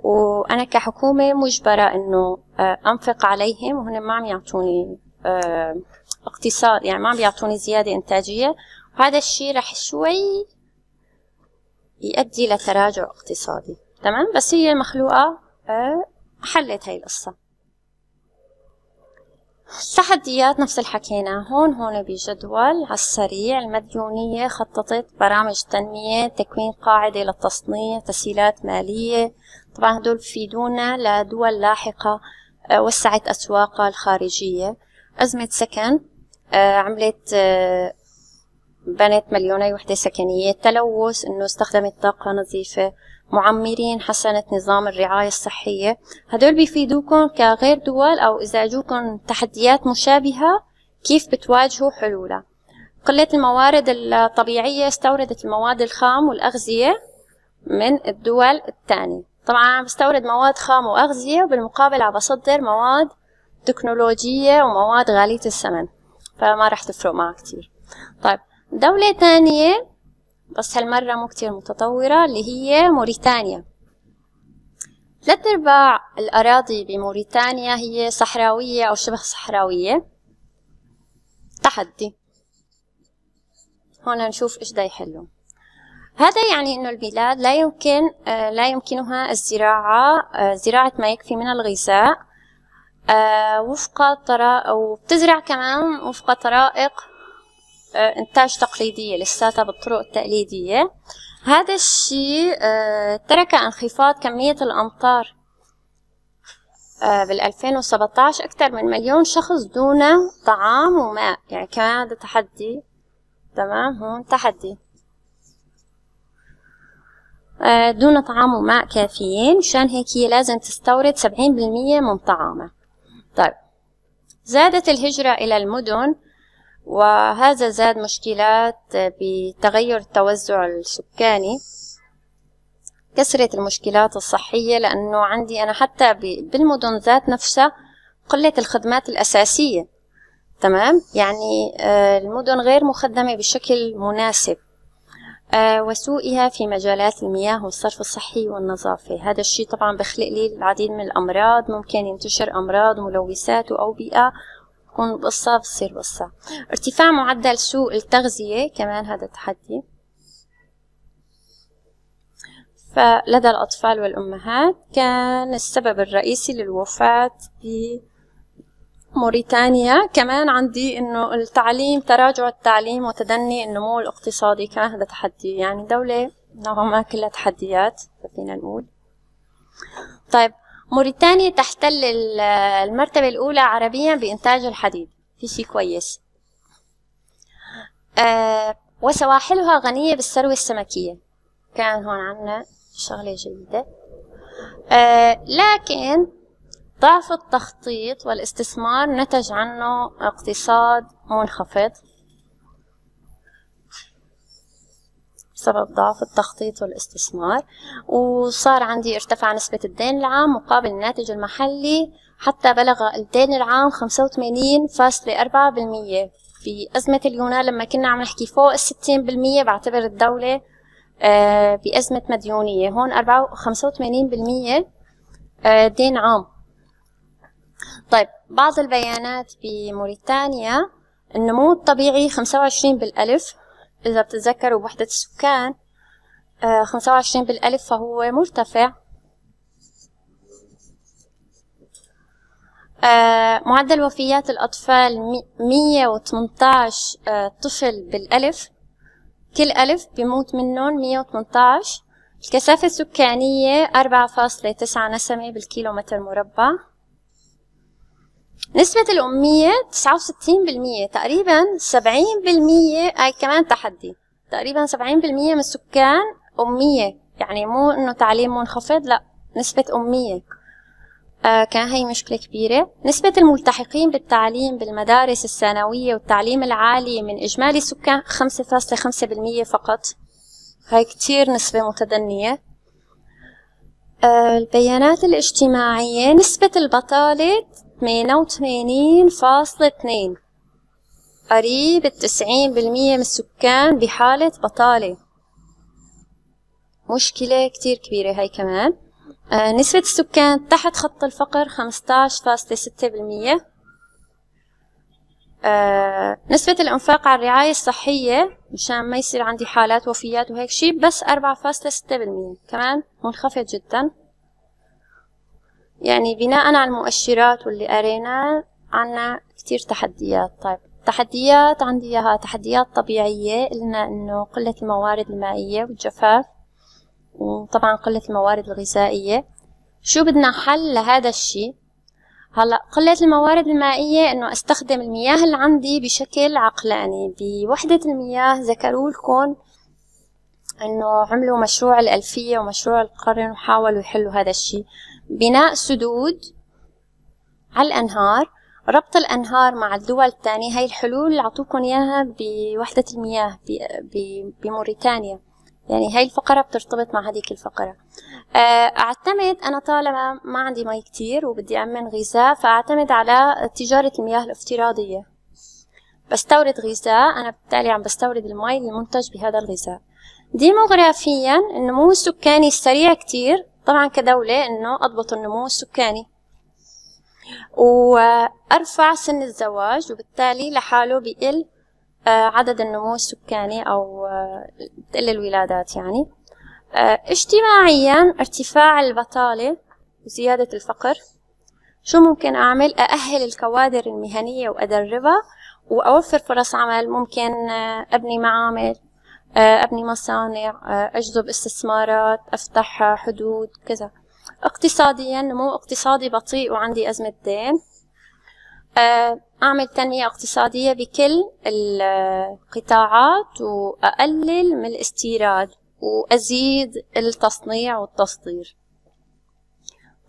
وأنا كحكومة مجبرة إنه آه أنفق عليهم وهن ما عم يعطوني آه اقتصاد يعني ما عم بيعطوني زيادة إنتاجية وهذا الشيء رح شوي يؤدي لتراجع اقتصادي تمام بس هي مخلوقة آه، حلت هاي القصة التحديات نفس اللي حكينا هون هون بجدول على السريع المديونية خططت برامج تنمية تكوين قاعدة للتصنيع تسهيلات مالية طبعا هدول فيدونا لدول لاحقة آه، وسعت أسواقها الخارجية أزمة سكن آه، عملت آه، بنت مليوني وحدة سكنية تلوث إنه استخدمت طاقة نظيفة معمرين حسنة نظام الرعاية الصحية هدول بيفيدوكم كغير دول أو إذا أجوكم تحديات مشابهة كيف بتواجهوا حلولها قلة الموارد الطبيعية استوردت المواد الخام والأغذية من الدول الثانية طبعا عم بستورد مواد خام وأغذية وبالمقابل عم بصدر مواد تكنولوجية ومواد غالية الثمن فما رح تفرق معها كتير طيب دولة تانية بس هالمرة مو كتير متطورة اللي هي موريتانيا ثلاث أرباع الأراضي بموريتانيا هي صحراوية أو شبه صحراوية تحدي هون نشوف إيش دا يحلو هذا يعني إنه البلاد لا يمكن آه، لا يمكنها الزراعة آه، زراعة ما يكفي من الغذاء آه، وفق طرائق وبتزرع كمان وفق طرائق آه، إنتاج تقليدية لساتها بالطرق التقليدية هذا الشيء آه، ترك انخفاض كمية الأمطار آه، بال 2017 أكثر من مليون شخص دون طعام وماء يعني كمان هذا تحدي تمام هون تحدي دون طعام وماء كافيين مشان هيك هي لازم تستورد 70% من طعامها طيب زادت الهجرة إلى المدن وهذا زاد مشكلات بتغير التوزع السكاني كثرة المشكلات الصحية لأنه عندي أنا حتى بالمدن ذات نفسها قلة الخدمات الأساسية تمام يعني آه، المدن غير مخدمة بشكل مناسب آه، وسوئها في مجالات المياه والصرف الصحي والنظافة هذا الشيء طبعا بخلق لي العديد من الأمراض ممكن ينتشر أمراض ملوثات وأوبئة تكون بقصة بتصير بقصة ارتفاع معدل سوء التغذية كمان هذا تحدي فلدى الأطفال والأمهات كان السبب الرئيسي للوفاة في موريتانيا كمان عندي انه التعليم تراجع التعليم وتدني النمو الاقتصادي كان هذا تحدي يعني دولة نوعا ما كلها تحديات فينا نقول طيب موريتانيا تحتل المرتبة الأولى عربيا بإنتاج الحديد في شيء كويس أه وسواحلها غنية بالثروة السمكية كان هون عنا شغلة جيدة أه لكن ضعف التخطيط والاستثمار نتج عنه اقتصاد منخفض بسبب ضعف التخطيط والاستثمار وصار عندي ارتفع نسبة الدين العام مقابل الناتج المحلي حتى بلغ الدين العام 85.4% في أزمة اليونان لما كنا عم نحكي فوق الستين بالمية بعتبر الدولة آه، بأزمة مديونية هون أربعة وثمانين بالمية آه، دين عام طيب بعض البيانات بموريتانيا النمو الطبيعي خمسة وعشرين بالألف إذا بتتذكروا بوحدة السكان آه، خمسة وعشرين بالألف فهو مرتفع آه، معدل وفيات الأطفال مية وتمنتاش آه، طفل بالألف كل ألف بيموت منهم مية وتمنتاش الكثافة السكانية أربعة فاصلة تسعة نسمة بالكيلومتر مربع نسبة الأمية 69% تقريبا 70% هاي كمان تحدي تقريبا 70% من السكان أمية يعني مو إنه تعليم منخفض لا نسبة أمية آه كان هي مشكلة كبيرة نسبة الملتحقين بالتعليم بالمدارس الثانوية والتعليم العالي من إجمالي السكان 5.5% فقط هاي كتير نسبة متدنية آه البيانات الاجتماعية نسبة البطالة تمانية وتمانين فاصلة اتنين قريب التسعين بالمية من السكان بحالة بطالة مشكلة كتير كبيرة هاي كمان آه نسبة السكان تحت خط الفقر خمستاش فاصلة ستة بالمية آه، نسبة الإنفاق على الرعاية الصحية مشان ما يصير عندي حالات وفيات وهيك شي بس أربعة فاصلة ستة بالمية كمان منخفض جداً يعني بناء على المؤشرات واللي قريناه عنا كتير تحديات طيب تحديات عندي اياها تحديات طبيعية قلنا انه قلة الموارد المائية والجفاف وطبعا قلة الموارد الغذائية شو بدنا حل لهذا الشيء هلا قلة الموارد المائية انه استخدم المياه اللي عندي بشكل عقلاني بوحدة المياه ذكروا لكم انه عملوا مشروع الألفية ومشروع القرن وحاولوا يحلوا هذا الشيء بناء سدود على الأنهار ربط الأنهار مع الدول الثانية هاي الحلول اللي عطوكم إياها بوحدة المياه بموريتانيا يعني هاي الفقرة بترتبط مع هذيك الفقرة آه، أعتمد أنا طالما ما عندي مي كتير وبدي أمن غذاء فأعتمد على تجارة المياه الافتراضية بستورد غذاء أنا بالتالي عم بستورد المي المنتج بهذا الغذاء ديموغرافيا النمو السكاني السريع كتير طبعا كدولة إنه أضبط النمو السكاني وأرفع سن الزواج وبالتالي لحاله بقل آه، عدد النمو السكاني أو بتقل آه، الولادات يعني آه، اجتماعيا ارتفاع البطالة وزيادة الفقر شو ممكن أعمل أأهل الكوادر المهنية وأدربها وأوفر فرص عمل ممكن أبني معامل آه، أبني مصانع آه، أجذب استثمارات أفتح حدود كذا اقتصاديا نمو اقتصادي بطيء وعندي أزمة دين آه، أعمل تنمية اقتصادية بكل القطاعات وأقلل من الاستيراد وأزيد التصنيع والتصدير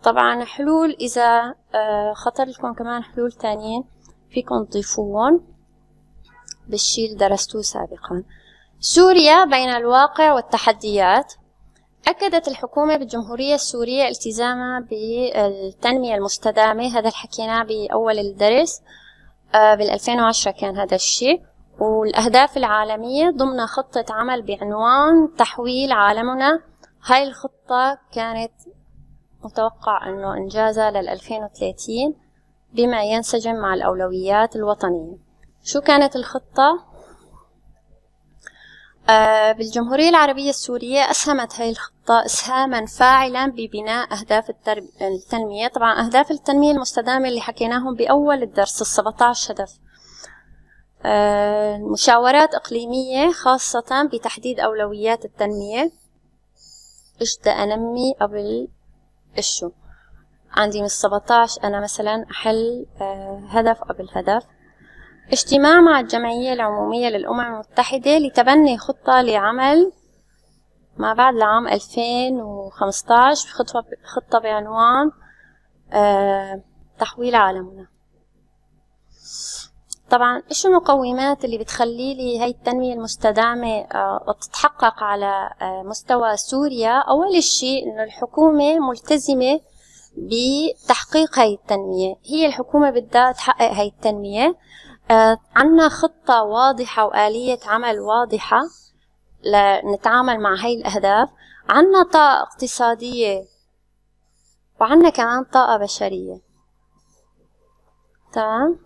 طبعا حلول إذا خطر لكم كمان حلول تانيين فيكم تضيفون بالشي اللي درستوه سابقا سوريا بين الواقع والتحديات أكدت الحكومة بالجمهورية السورية التزامها بالتنمية المستدامة هذا حكيناه بأول الدرس آه، بال2010 كان هذا الشيء والأهداف العالمية ضمن خطة عمل بعنوان تحويل عالمنا هاي الخطة كانت متوقع أنه إنجازها لل2030 بما ينسجم مع الأولويات الوطنية شو كانت الخطة؟ آه، بالجمهورية العربية السورية أسهمت هاي الخطة إسهاما فاعلا ببناء أهداف التنمية طبعا أهداف التنمية المستدامة اللي حكيناهم بأول الدرس ال17 هدف آه، مشاورات إقليمية خاصة بتحديد أولويات التنمية إيش بدي أنمي قبل إشو عندي من السبعتاش أنا مثلا أحل آه، هدف قبل هدف اجتماع مع الجمعية العمومية للأمم المتحدة لتبني خطة لعمل ما بعد العام 2015 خطوة خطة بعنوان آه، تحويل عالمنا طبعا ايش المقومات اللي بتخلي لي هاي التنمية المستدامة آه، تتحقق على آه، مستوى سوريا اول شيء انه الحكومة ملتزمة بتحقيق هاي التنمية هي الحكومة بدها تحقق هاي التنمية آه، عنا خطة واضحة وآلية عمل واضحة لنتعامل مع هاي الأهداف عنا طاقة اقتصادية وعنا كمان طاقة بشرية تمام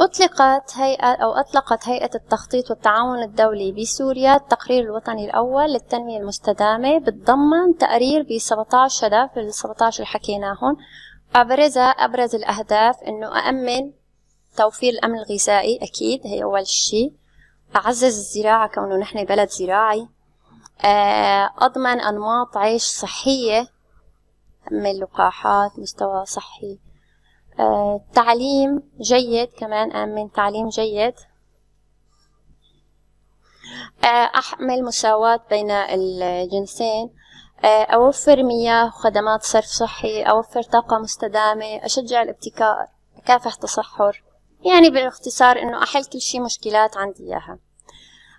أطلقت هيئة أو أطلقت هيئة التخطيط والتعاون الدولي بسوريا التقرير الوطني الأول للتنمية المستدامة بتضمن تقرير ب 17 هدف ال 17 اللي حكيناهم أبرزها أبرز الأهداف إنه أأمن توفير الأمن الغذائي أكيد هي أول شيء أعزز الزراعة كونه نحن بلد زراعي آه، أضمن أنماط عيش صحية أمن لقاحات مستوى صحي آه، تعليم جيد كمان أأمن تعليم جيد آه، أحمل مساواة بين الجنسين آه، أوفر مياه وخدمات صرف صحي أوفر طاقة مستدامة أشجع الابتكار أكافح تصحر يعني بالاختصار إنه أحل كل شي مشكلات عندي إياها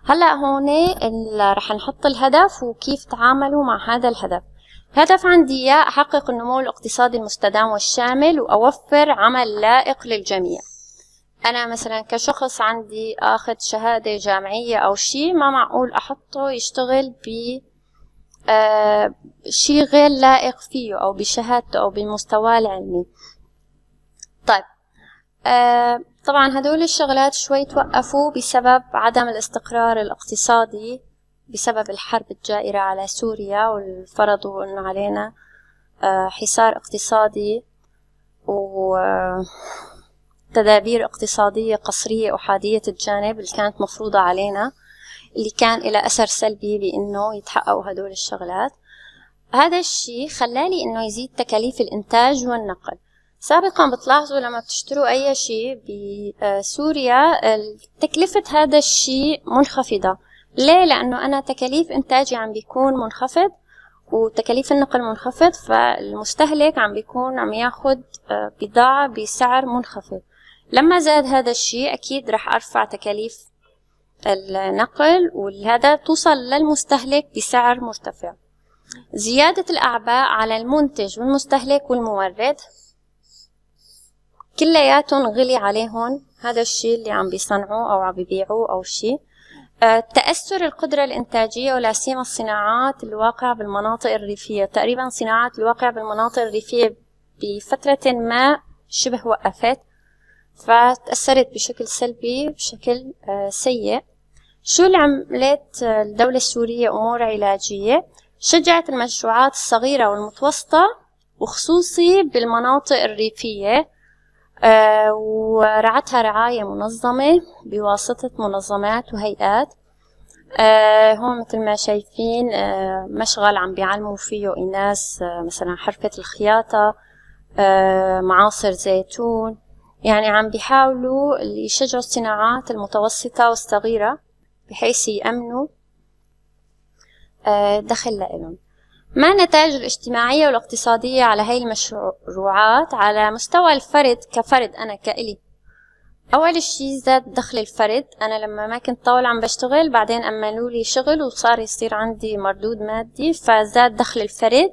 هلا هون رح نحط الهدف وكيف تعاملوا مع هذا الهدف هدف عندي إياه أحقق النمو الاقتصادي المستدام والشامل وأوفر عمل لائق للجميع أنا مثلا كشخص عندي أخذ شهادة جامعية أو شي ما معقول أحطه يشتغل ب آه، شيء غير لائق فيه أو بشهادته أو بمستواه العلمي طيب آه، طبعا هدول الشغلات شوي توقفوا بسبب عدم الاستقرار الاقتصادي بسبب الحرب الجائرة على سوريا والفرضوا أنه علينا آه، حصار اقتصادي وتدابير اقتصادية قصرية أحادية الجانب اللي كانت مفروضة علينا اللي كان إلى أثر سلبي بأنه يتحققوا هدول الشغلات هذا الشيء خلالي أنه يزيد تكاليف الإنتاج والنقل سابقا بتلاحظوا لما بتشتروا أي شيء بسوريا تكلفة هذا الشيء منخفضة ليه؟ لأنه أنا تكاليف إنتاجي عم بيكون منخفض وتكاليف النقل منخفض فالمستهلك عم بيكون عم ياخد آه، بضاعة بسعر منخفض لما زاد هذا الشيء أكيد رح أرفع تكاليف النقل وهذا توصل للمستهلك بسعر مرتفع زيادة الأعباء على المنتج والمستهلك والمورد كلياتهم غلي عليهم هذا الشيء اللي عم بيصنعوه أو عم بيبيعوه أو شيء آه، تأثر القدرة الإنتاجية ولا سيما الصناعات الواقع بالمناطق الريفية تقريبا صناعات الواقع بالمناطق الريفية بفترة ما شبه وقفت فتأثرت بشكل سلبي بشكل آه، سيء شو اللي عملت الدولة السورية أمور علاجية؟ شجعت المشروعات الصغيرة والمتوسطة وخصوصي بالمناطق الريفية آه، ورعتها رعاية منظمة بواسطة منظمات وهيئات آه، هون مثل ما شايفين آه، مشغل عم بيعلموا فيه إناس مثلا حرفة الخياطة معاصر زيتون يعني عم بيحاولوا يشجعوا الصناعات المتوسطة والصغيرة بحيث يأمنوا آه، دخل لإلهم ما النتائج الاجتماعية والاقتصادية على هاي المشروعات على مستوى الفرد كفرد أنا كإلي أول شي زاد دخل الفرد أنا لما ما كنت طول عم بشتغل بعدين أمنوا لي شغل وصار يصير عندي مردود مادي فزاد دخل الفرد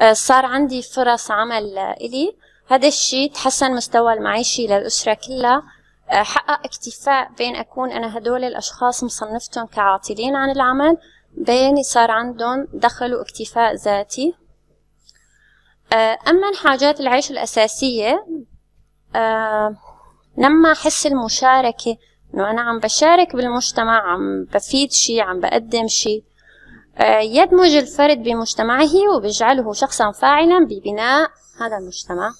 آه، صار عندي فرص عمل إلي هذا الشي تحسن مستوى المعيشي للأسرة كلها حقق اكتفاء بين أكون أنا هدول الأشخاص مصنفتهم كعاطلين عن العمل بين صار عندهم دخل واكتفاء ذاتي أما حاجات العيش الأساسية لما أحس المشاركة إنه أنا عم بشارك بالمجتمع عم بفيد شي عم بقدم شي يدمج الفرد بمجتمعه وبيجعله شخصا فاعلا ببناء هذا المجتمع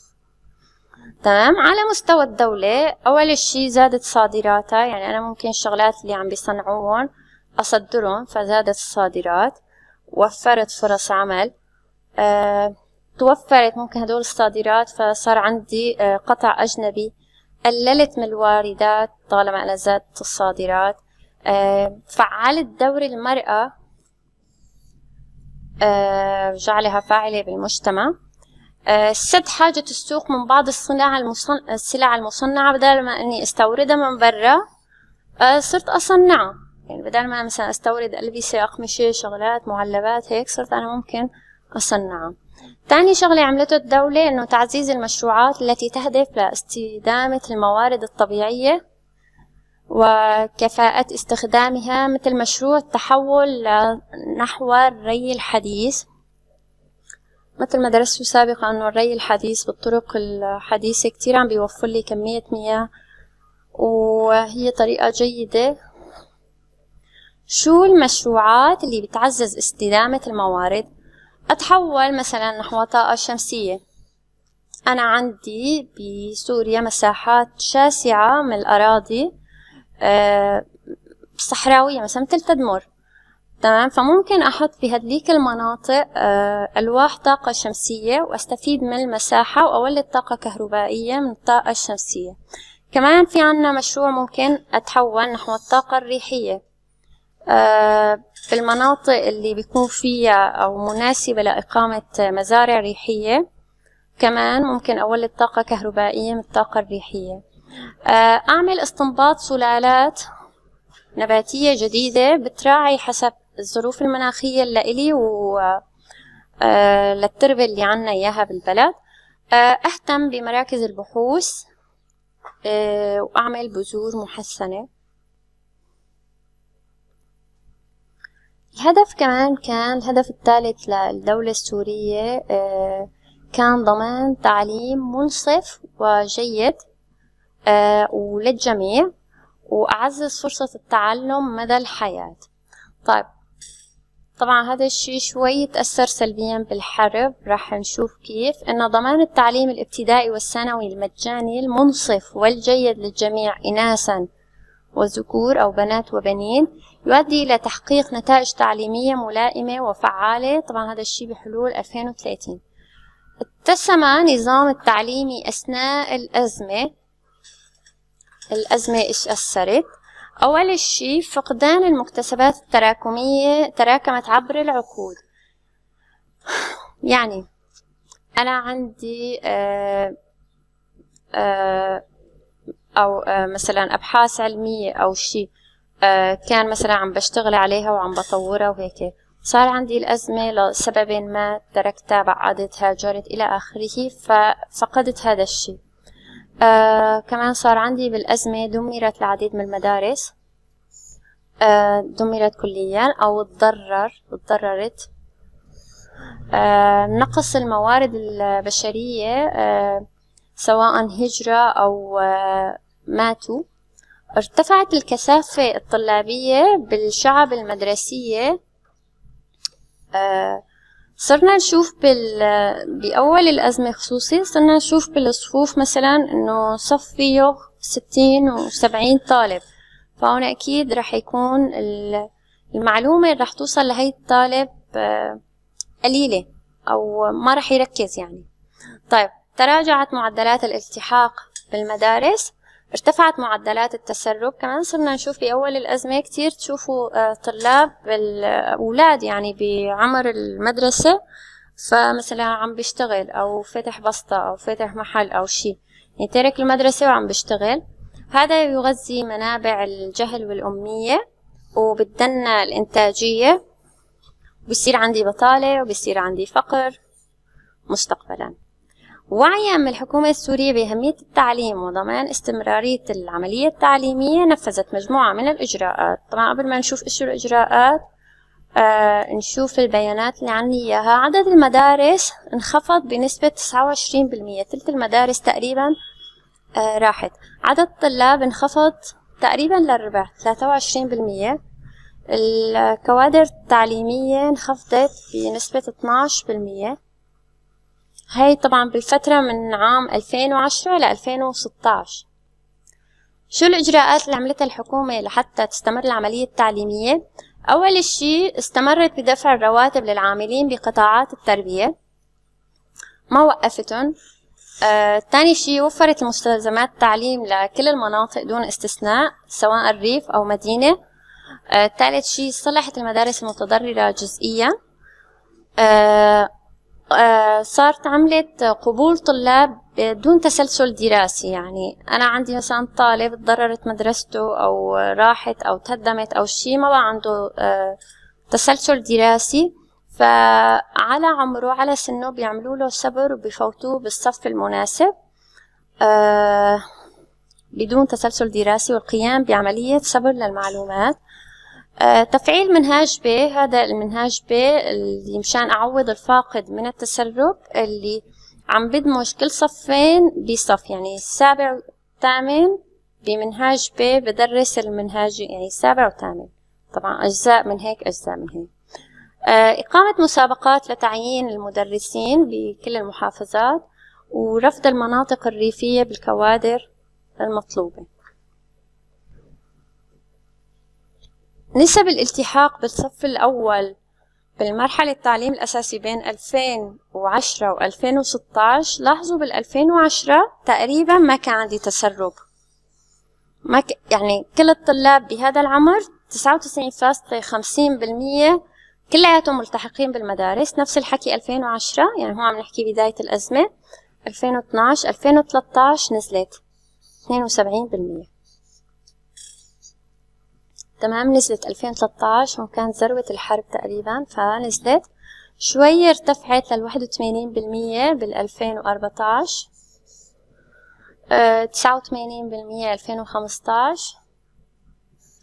تمام على مستوى الدولة أول شي زادت صادراتها يعني أنا ممكن الشغلات اللي عم بيصنعوهم أصدرهم فزادت الصادرات وفرت فرص عمل أه توفرت ممكن هدول الصادرات فصار عندي أه قطع أجنبي قللت من الواردات طالما أنا زادت الصادرات أه فعلت دور المرأة أه جعلها فاعلة بالمجتمع آه، سد حاجة السوق من بعض الصناعة المصن... آه، السلع المصنعة بدل ما إني استوردها من برا آه، صرت أصنعها يعني بدل ما مثلا استورد ألبسة أقمشة شغلات معلبات هيك صرت أنا ممكن أصنعها تاني شغلة عملته الدولة إنه تعزيز المشروعات التي تهدف لاستدامة الموارد الطبيعية وكفاءة استخدامها مثل مشروع التحول نحو الري الحديث مثل ما درست سابقا أنه الري الحديث بالطرق الحديثة كتير عم بيوفر لي كمية مياه وهي طريقة جيدة شو المشروعات اللي بتعزز استدامة الموارد أتحول مثلا نحو طاقة شمسية أنا عندي بسوريا مساحات شاسعة من الأراضي آه، صحراوية مثلا مثل تدمر تمام فممكن أحط بهديك المناطق آه، ألواح طاقة شمسية وأستفيد من المساحة وأولد طاقة كهربائية من الطاقة الشمسية كمان في عنا مشروع ممكن أتحول نحو الطاقة الريحية آه، في المناطق اللي بيكون فيها أو مناسبة لإقامة مزارع ريحية كمان ممكن أولد طاقة كهربائية من الطاقة الريحية آه، أعمل استنباط سلالات نباتية جديدة بتراعي حسب الظروف المناخية اللي إلي و آه، للتربة اللي عنا إياها بالبلد آه، أهتم بمراكز البحوث آه، وأعمل بذور محسنة الهدف كمان كان الهدف الثالث للدولة السورية كان ضمان تعليم منصف وجيد وللجميع وأعزز فرصة التعلم مدى الحياة طيب طبعا هذا الشيء شوي تأثر سلبيا بالحرب راح نشوف كيف إن ضمان التعليم الابتدائي والثانوي المجاني المنصف والجيد للجميع إناثا وذكور أو بنات وبنين يؤدي إلى تحقيق نتائج تعليمية ملائمة وفعالة طبعا هذا الشيء بحلول 2030 اتسم نظام التعليمي أثناء الأزمة الأزمة إيش أثرت أول شيء فقدان المكتسبات التراكمية تراكمت عبر العقود يعني أنا عندي آه، آه، أو آه، مثلا أبحاث علمية أو شيء كان مثلا عم بشتغل عليها وعم بطورها وهيك صار عندي الأزمة لسبب ما تركتها بعدت هاجرت إلى آخره ففقدت هذا الشيء آه كمان صار عندي بالأزمة دمرت العديد من المدارس آه دمرت كليا أو تضرر تضررت آه نقص الموارد البشرية آه سواء هجرة أو آه ماتوا ارتفعت الكثافة الطلابية بالشعب المدرسية آه صرنا نشوف بال بأول الأزمة خصوصي صرنا نشوف بالصفوف مثلا إنه صف فيه ستين وسبعين طالب فهون أكيد رح يكون المعلومة اللي رح توصل لهي الطالب آه، قليلة أو ما رح يركز يعني طيب تراجعت معدلات الالتحاق بالمدارس ارتفعت معدلات التسرب كمان صرنا نشوف بأول الأزمة كتير تشوفوا آه، طلاب الأولاد يعني بعمر المدرسة فمثلا عم بيشتغل أو فاتح بسطة أو فاتح محل أو شيء يعني تارك المدرسة وعم بيشتغل هذا يغذي منابع الجهل والأمية وبتدنى الإنتاجية بصير عندي بطالة وبصير عندي فقر مستقبلاً وعيا من الحكومة السورية بأهمية التعليم وضمان استمرارية العملية التعليمية نفذت مجموعة من الإجراءات طبعا قبل ما نشوف إيش الإجراءات آه نشوف البيانات اللي عندي إياها عدد المدارس انخفض بنسبة 29% ثلث المدارس تقريبا آه راحت عدد الطلاب انخفض تقريبا للربع 23% الكوادر التعليمية انخفضت بنسبة 12% هاي طبعا بالفترة من عام 2010 ل 2016 شو الإجراءات اللي عملتها الحكومة لحتى تستمر العملية التعليمية؟ أول شيء استمرت بدفع الرواتب للعاملين بقطاعات التربية ما وقفتهم آه، تاني شي وفرت مستلزمات التعليم لكل المناطق دون استثناء سواء الريف أو مدينة آه، تالت شي صلحت المدارس المتضررة جزئيا آه، آه، صارت عملت قبول طلاب بدون تسلسل دراسي يعني أنا عندي مثلا طالب تضررت مدرسته أو راحت أو تهدمت أو شيء ما بقى عنده آه، تسلسل دراسي فعلى عمره على سنه بيعملوا له صبر وبفوتوه بالصف المناسب آه، بدون تسلسل دراسي والقيام بعملية صبر للمعلومات آه، تفعيل منهاج ب هذا المنهاج ب اللي مشان أعوض الفاقد من التسرب اللي عم بدمج كل صفين بصف يعني السابع والثامن بمنهاج ب بدرس المنهاج يعني السابع والثامن طبعا أجزاء من هيك أجزاء من هيك آه، إقامة مسابقات لتعيين المدرسين بكل المحافظات ورفض المناطق الريفية بالكوادر المطلوبة نسب الالتحاق بالصف الأول بالمرحلة التعليم الأساسي بين 2010 و 2016 لاحظوا بال 2010 تقريبا ما كان عندي تسرب ما ك... يعني كل الطلاب بهذا العمر 99.50% كلياتهم ملتحقين بالمدارس نفس الحكي 2010 يعني هو عم نحكي بداية الأزمة 2012 2013 نزلت 72% تمام نزلت 2013 وكانت ذروة الحرب تقريبا فنزلت شوي ارتفعت لل 81% بال 2014 89 2015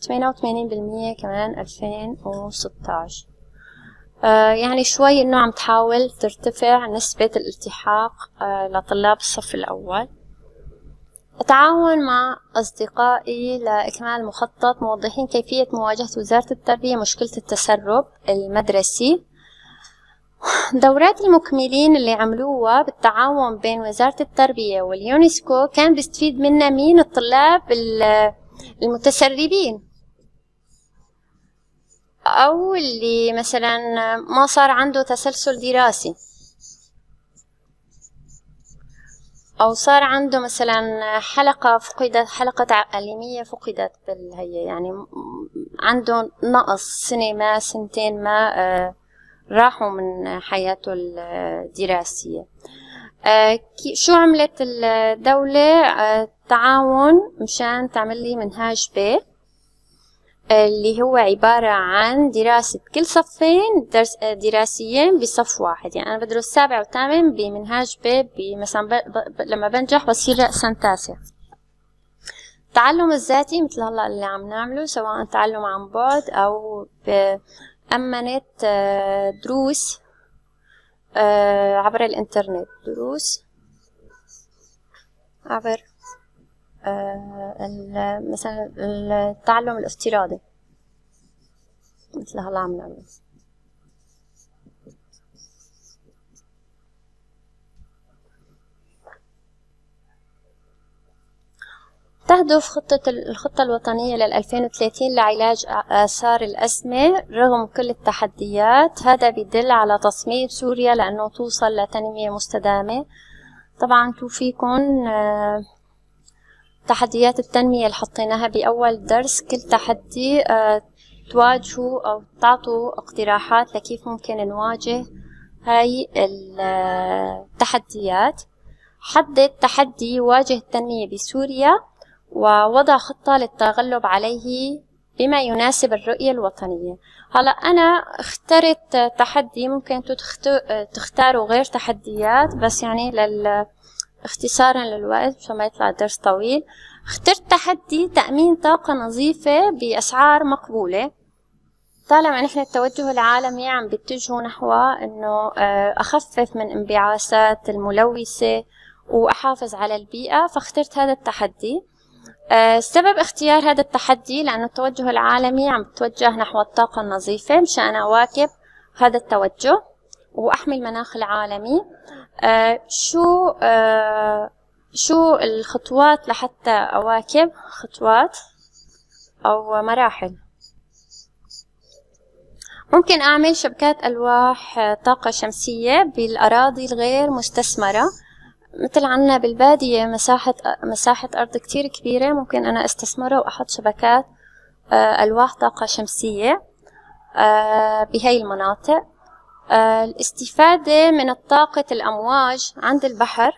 88 كمان 2016 آه، يعني شوي انه عم تحاول ترتفع نسبة الالتحاق آه، لطلاب الصف الأول أتعاون مع أصدقائي لإكمال مخطط موضحين كيفية مواجهة وزارة التربية مشكلة التسرب المدرسي دورات المكملين اللي عملوها بالتعاون بين وزارة التربية واليونسكو كان بيستفيد منها مين الطلاب المتسربين أو اللي مثلا ما صار عنده تسلسل دراسي أو صار عنده مثلا حلقة فقدت حلقة تعليمية فقدت بالهي يعني عنده نقص سنة ما سنتين ما آه، راحوا من حياته الدراسية آه، شو عملت الدولة آه، تعاون مشان تعمل لي منهاج بيت اللي هو عبارة عن دراسة كل صفين درس دراسيين بصف واحد يعني أنا بدرس سابع وثامن بمنهاج ب مثلا ب... ب... لما بنجح بصير رأسا تاسع التعلم الذاتي مثل هلا اللي عم نعمله سواء تعلم عن بعد أو أمنت آه، دروس آه، عبر الإنترنت دروس عبر آه، مثلا التعلم الافتراضي مثل هلا عم نعمل تهدف خطة الخطة الوطنية لل 2030 لعلاج آثار الأزمة رغم كل التحديات هذا بيدل على تصميم سوريا لأنه توصل لتنمية مستدامة طبعا توفيكم آه تحديات التنمية اللي حطيناها بأول درس كل تحدي آه، تواجهوا أو تعطوا اقتراحات لكيف ممكن نواجه هاي التحديات آه، حدد تحدي يواجه التنمية بسوريا ووضع خطة للتغلب عليه بما يناسب الرؤية الوطنية هلا أنا اخترت تحدي ممكن تختاروا غير تحديات بس يعني لل اختصارا للوقت مشان ما يطلع الدرس طويل اخترت تحدي تأمين طاقة نظيفة بأسعار مقبولة طالما نحن التوجه العالمي عم بيتجهوا نحو انه آه، اخفف من انبعاثات الملوثة واحافظ على البيئة فاخترت هذا التحدي آه، سبب اختيار هذا التحدي لأنه التوجه العالمي عم بتوجه نحو الطاقة النظيفة مشان أواكب هذا التوجه وأحمي المناخ العالمي آه، شو آه، شو الخطوات لحتى أواكب خطوات أو مراحل ممكن أعمل شبكات ألواح آه، طاقة شمسية بالأراضي الغير مستثمرة مثل عنا بالبادية مساحة مساحة أرض كتير كبيرة ممكن أنا استثمرها وأحط شبكات ألواح طاقة شمسية بهاي المناطق آه، الاستفادة من طاقة الأمواج عند البحر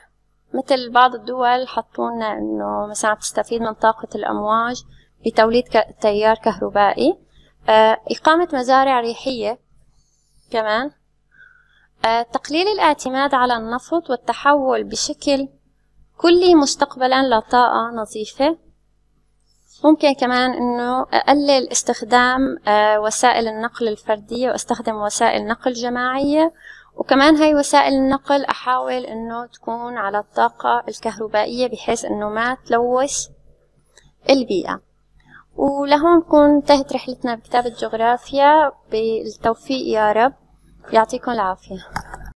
مثل بعض الدول حطونا إنه مثلا عم تستفيد من طاقة الأمواج بتوليد تيار كهربائي آه، إقامة مزارع ريحية كمان آه، تقليل الاعتماد على النفط والتحول بشكل كلي مستقبلا لطاقة نظيفة ممكن كمان انه اقلل استخدام آه، وسائل النقل الفردية واستخدم وسائل نقل جماعية وكمان هاي وسائل النقل احاول انه تكون على الطاقة الكهربائية بحيث انه ما تلوث البيئة ولهون كون انتهت رحلتنا بكتاب الجغرافيا بالتوفيق يا رب يعطيكم العافية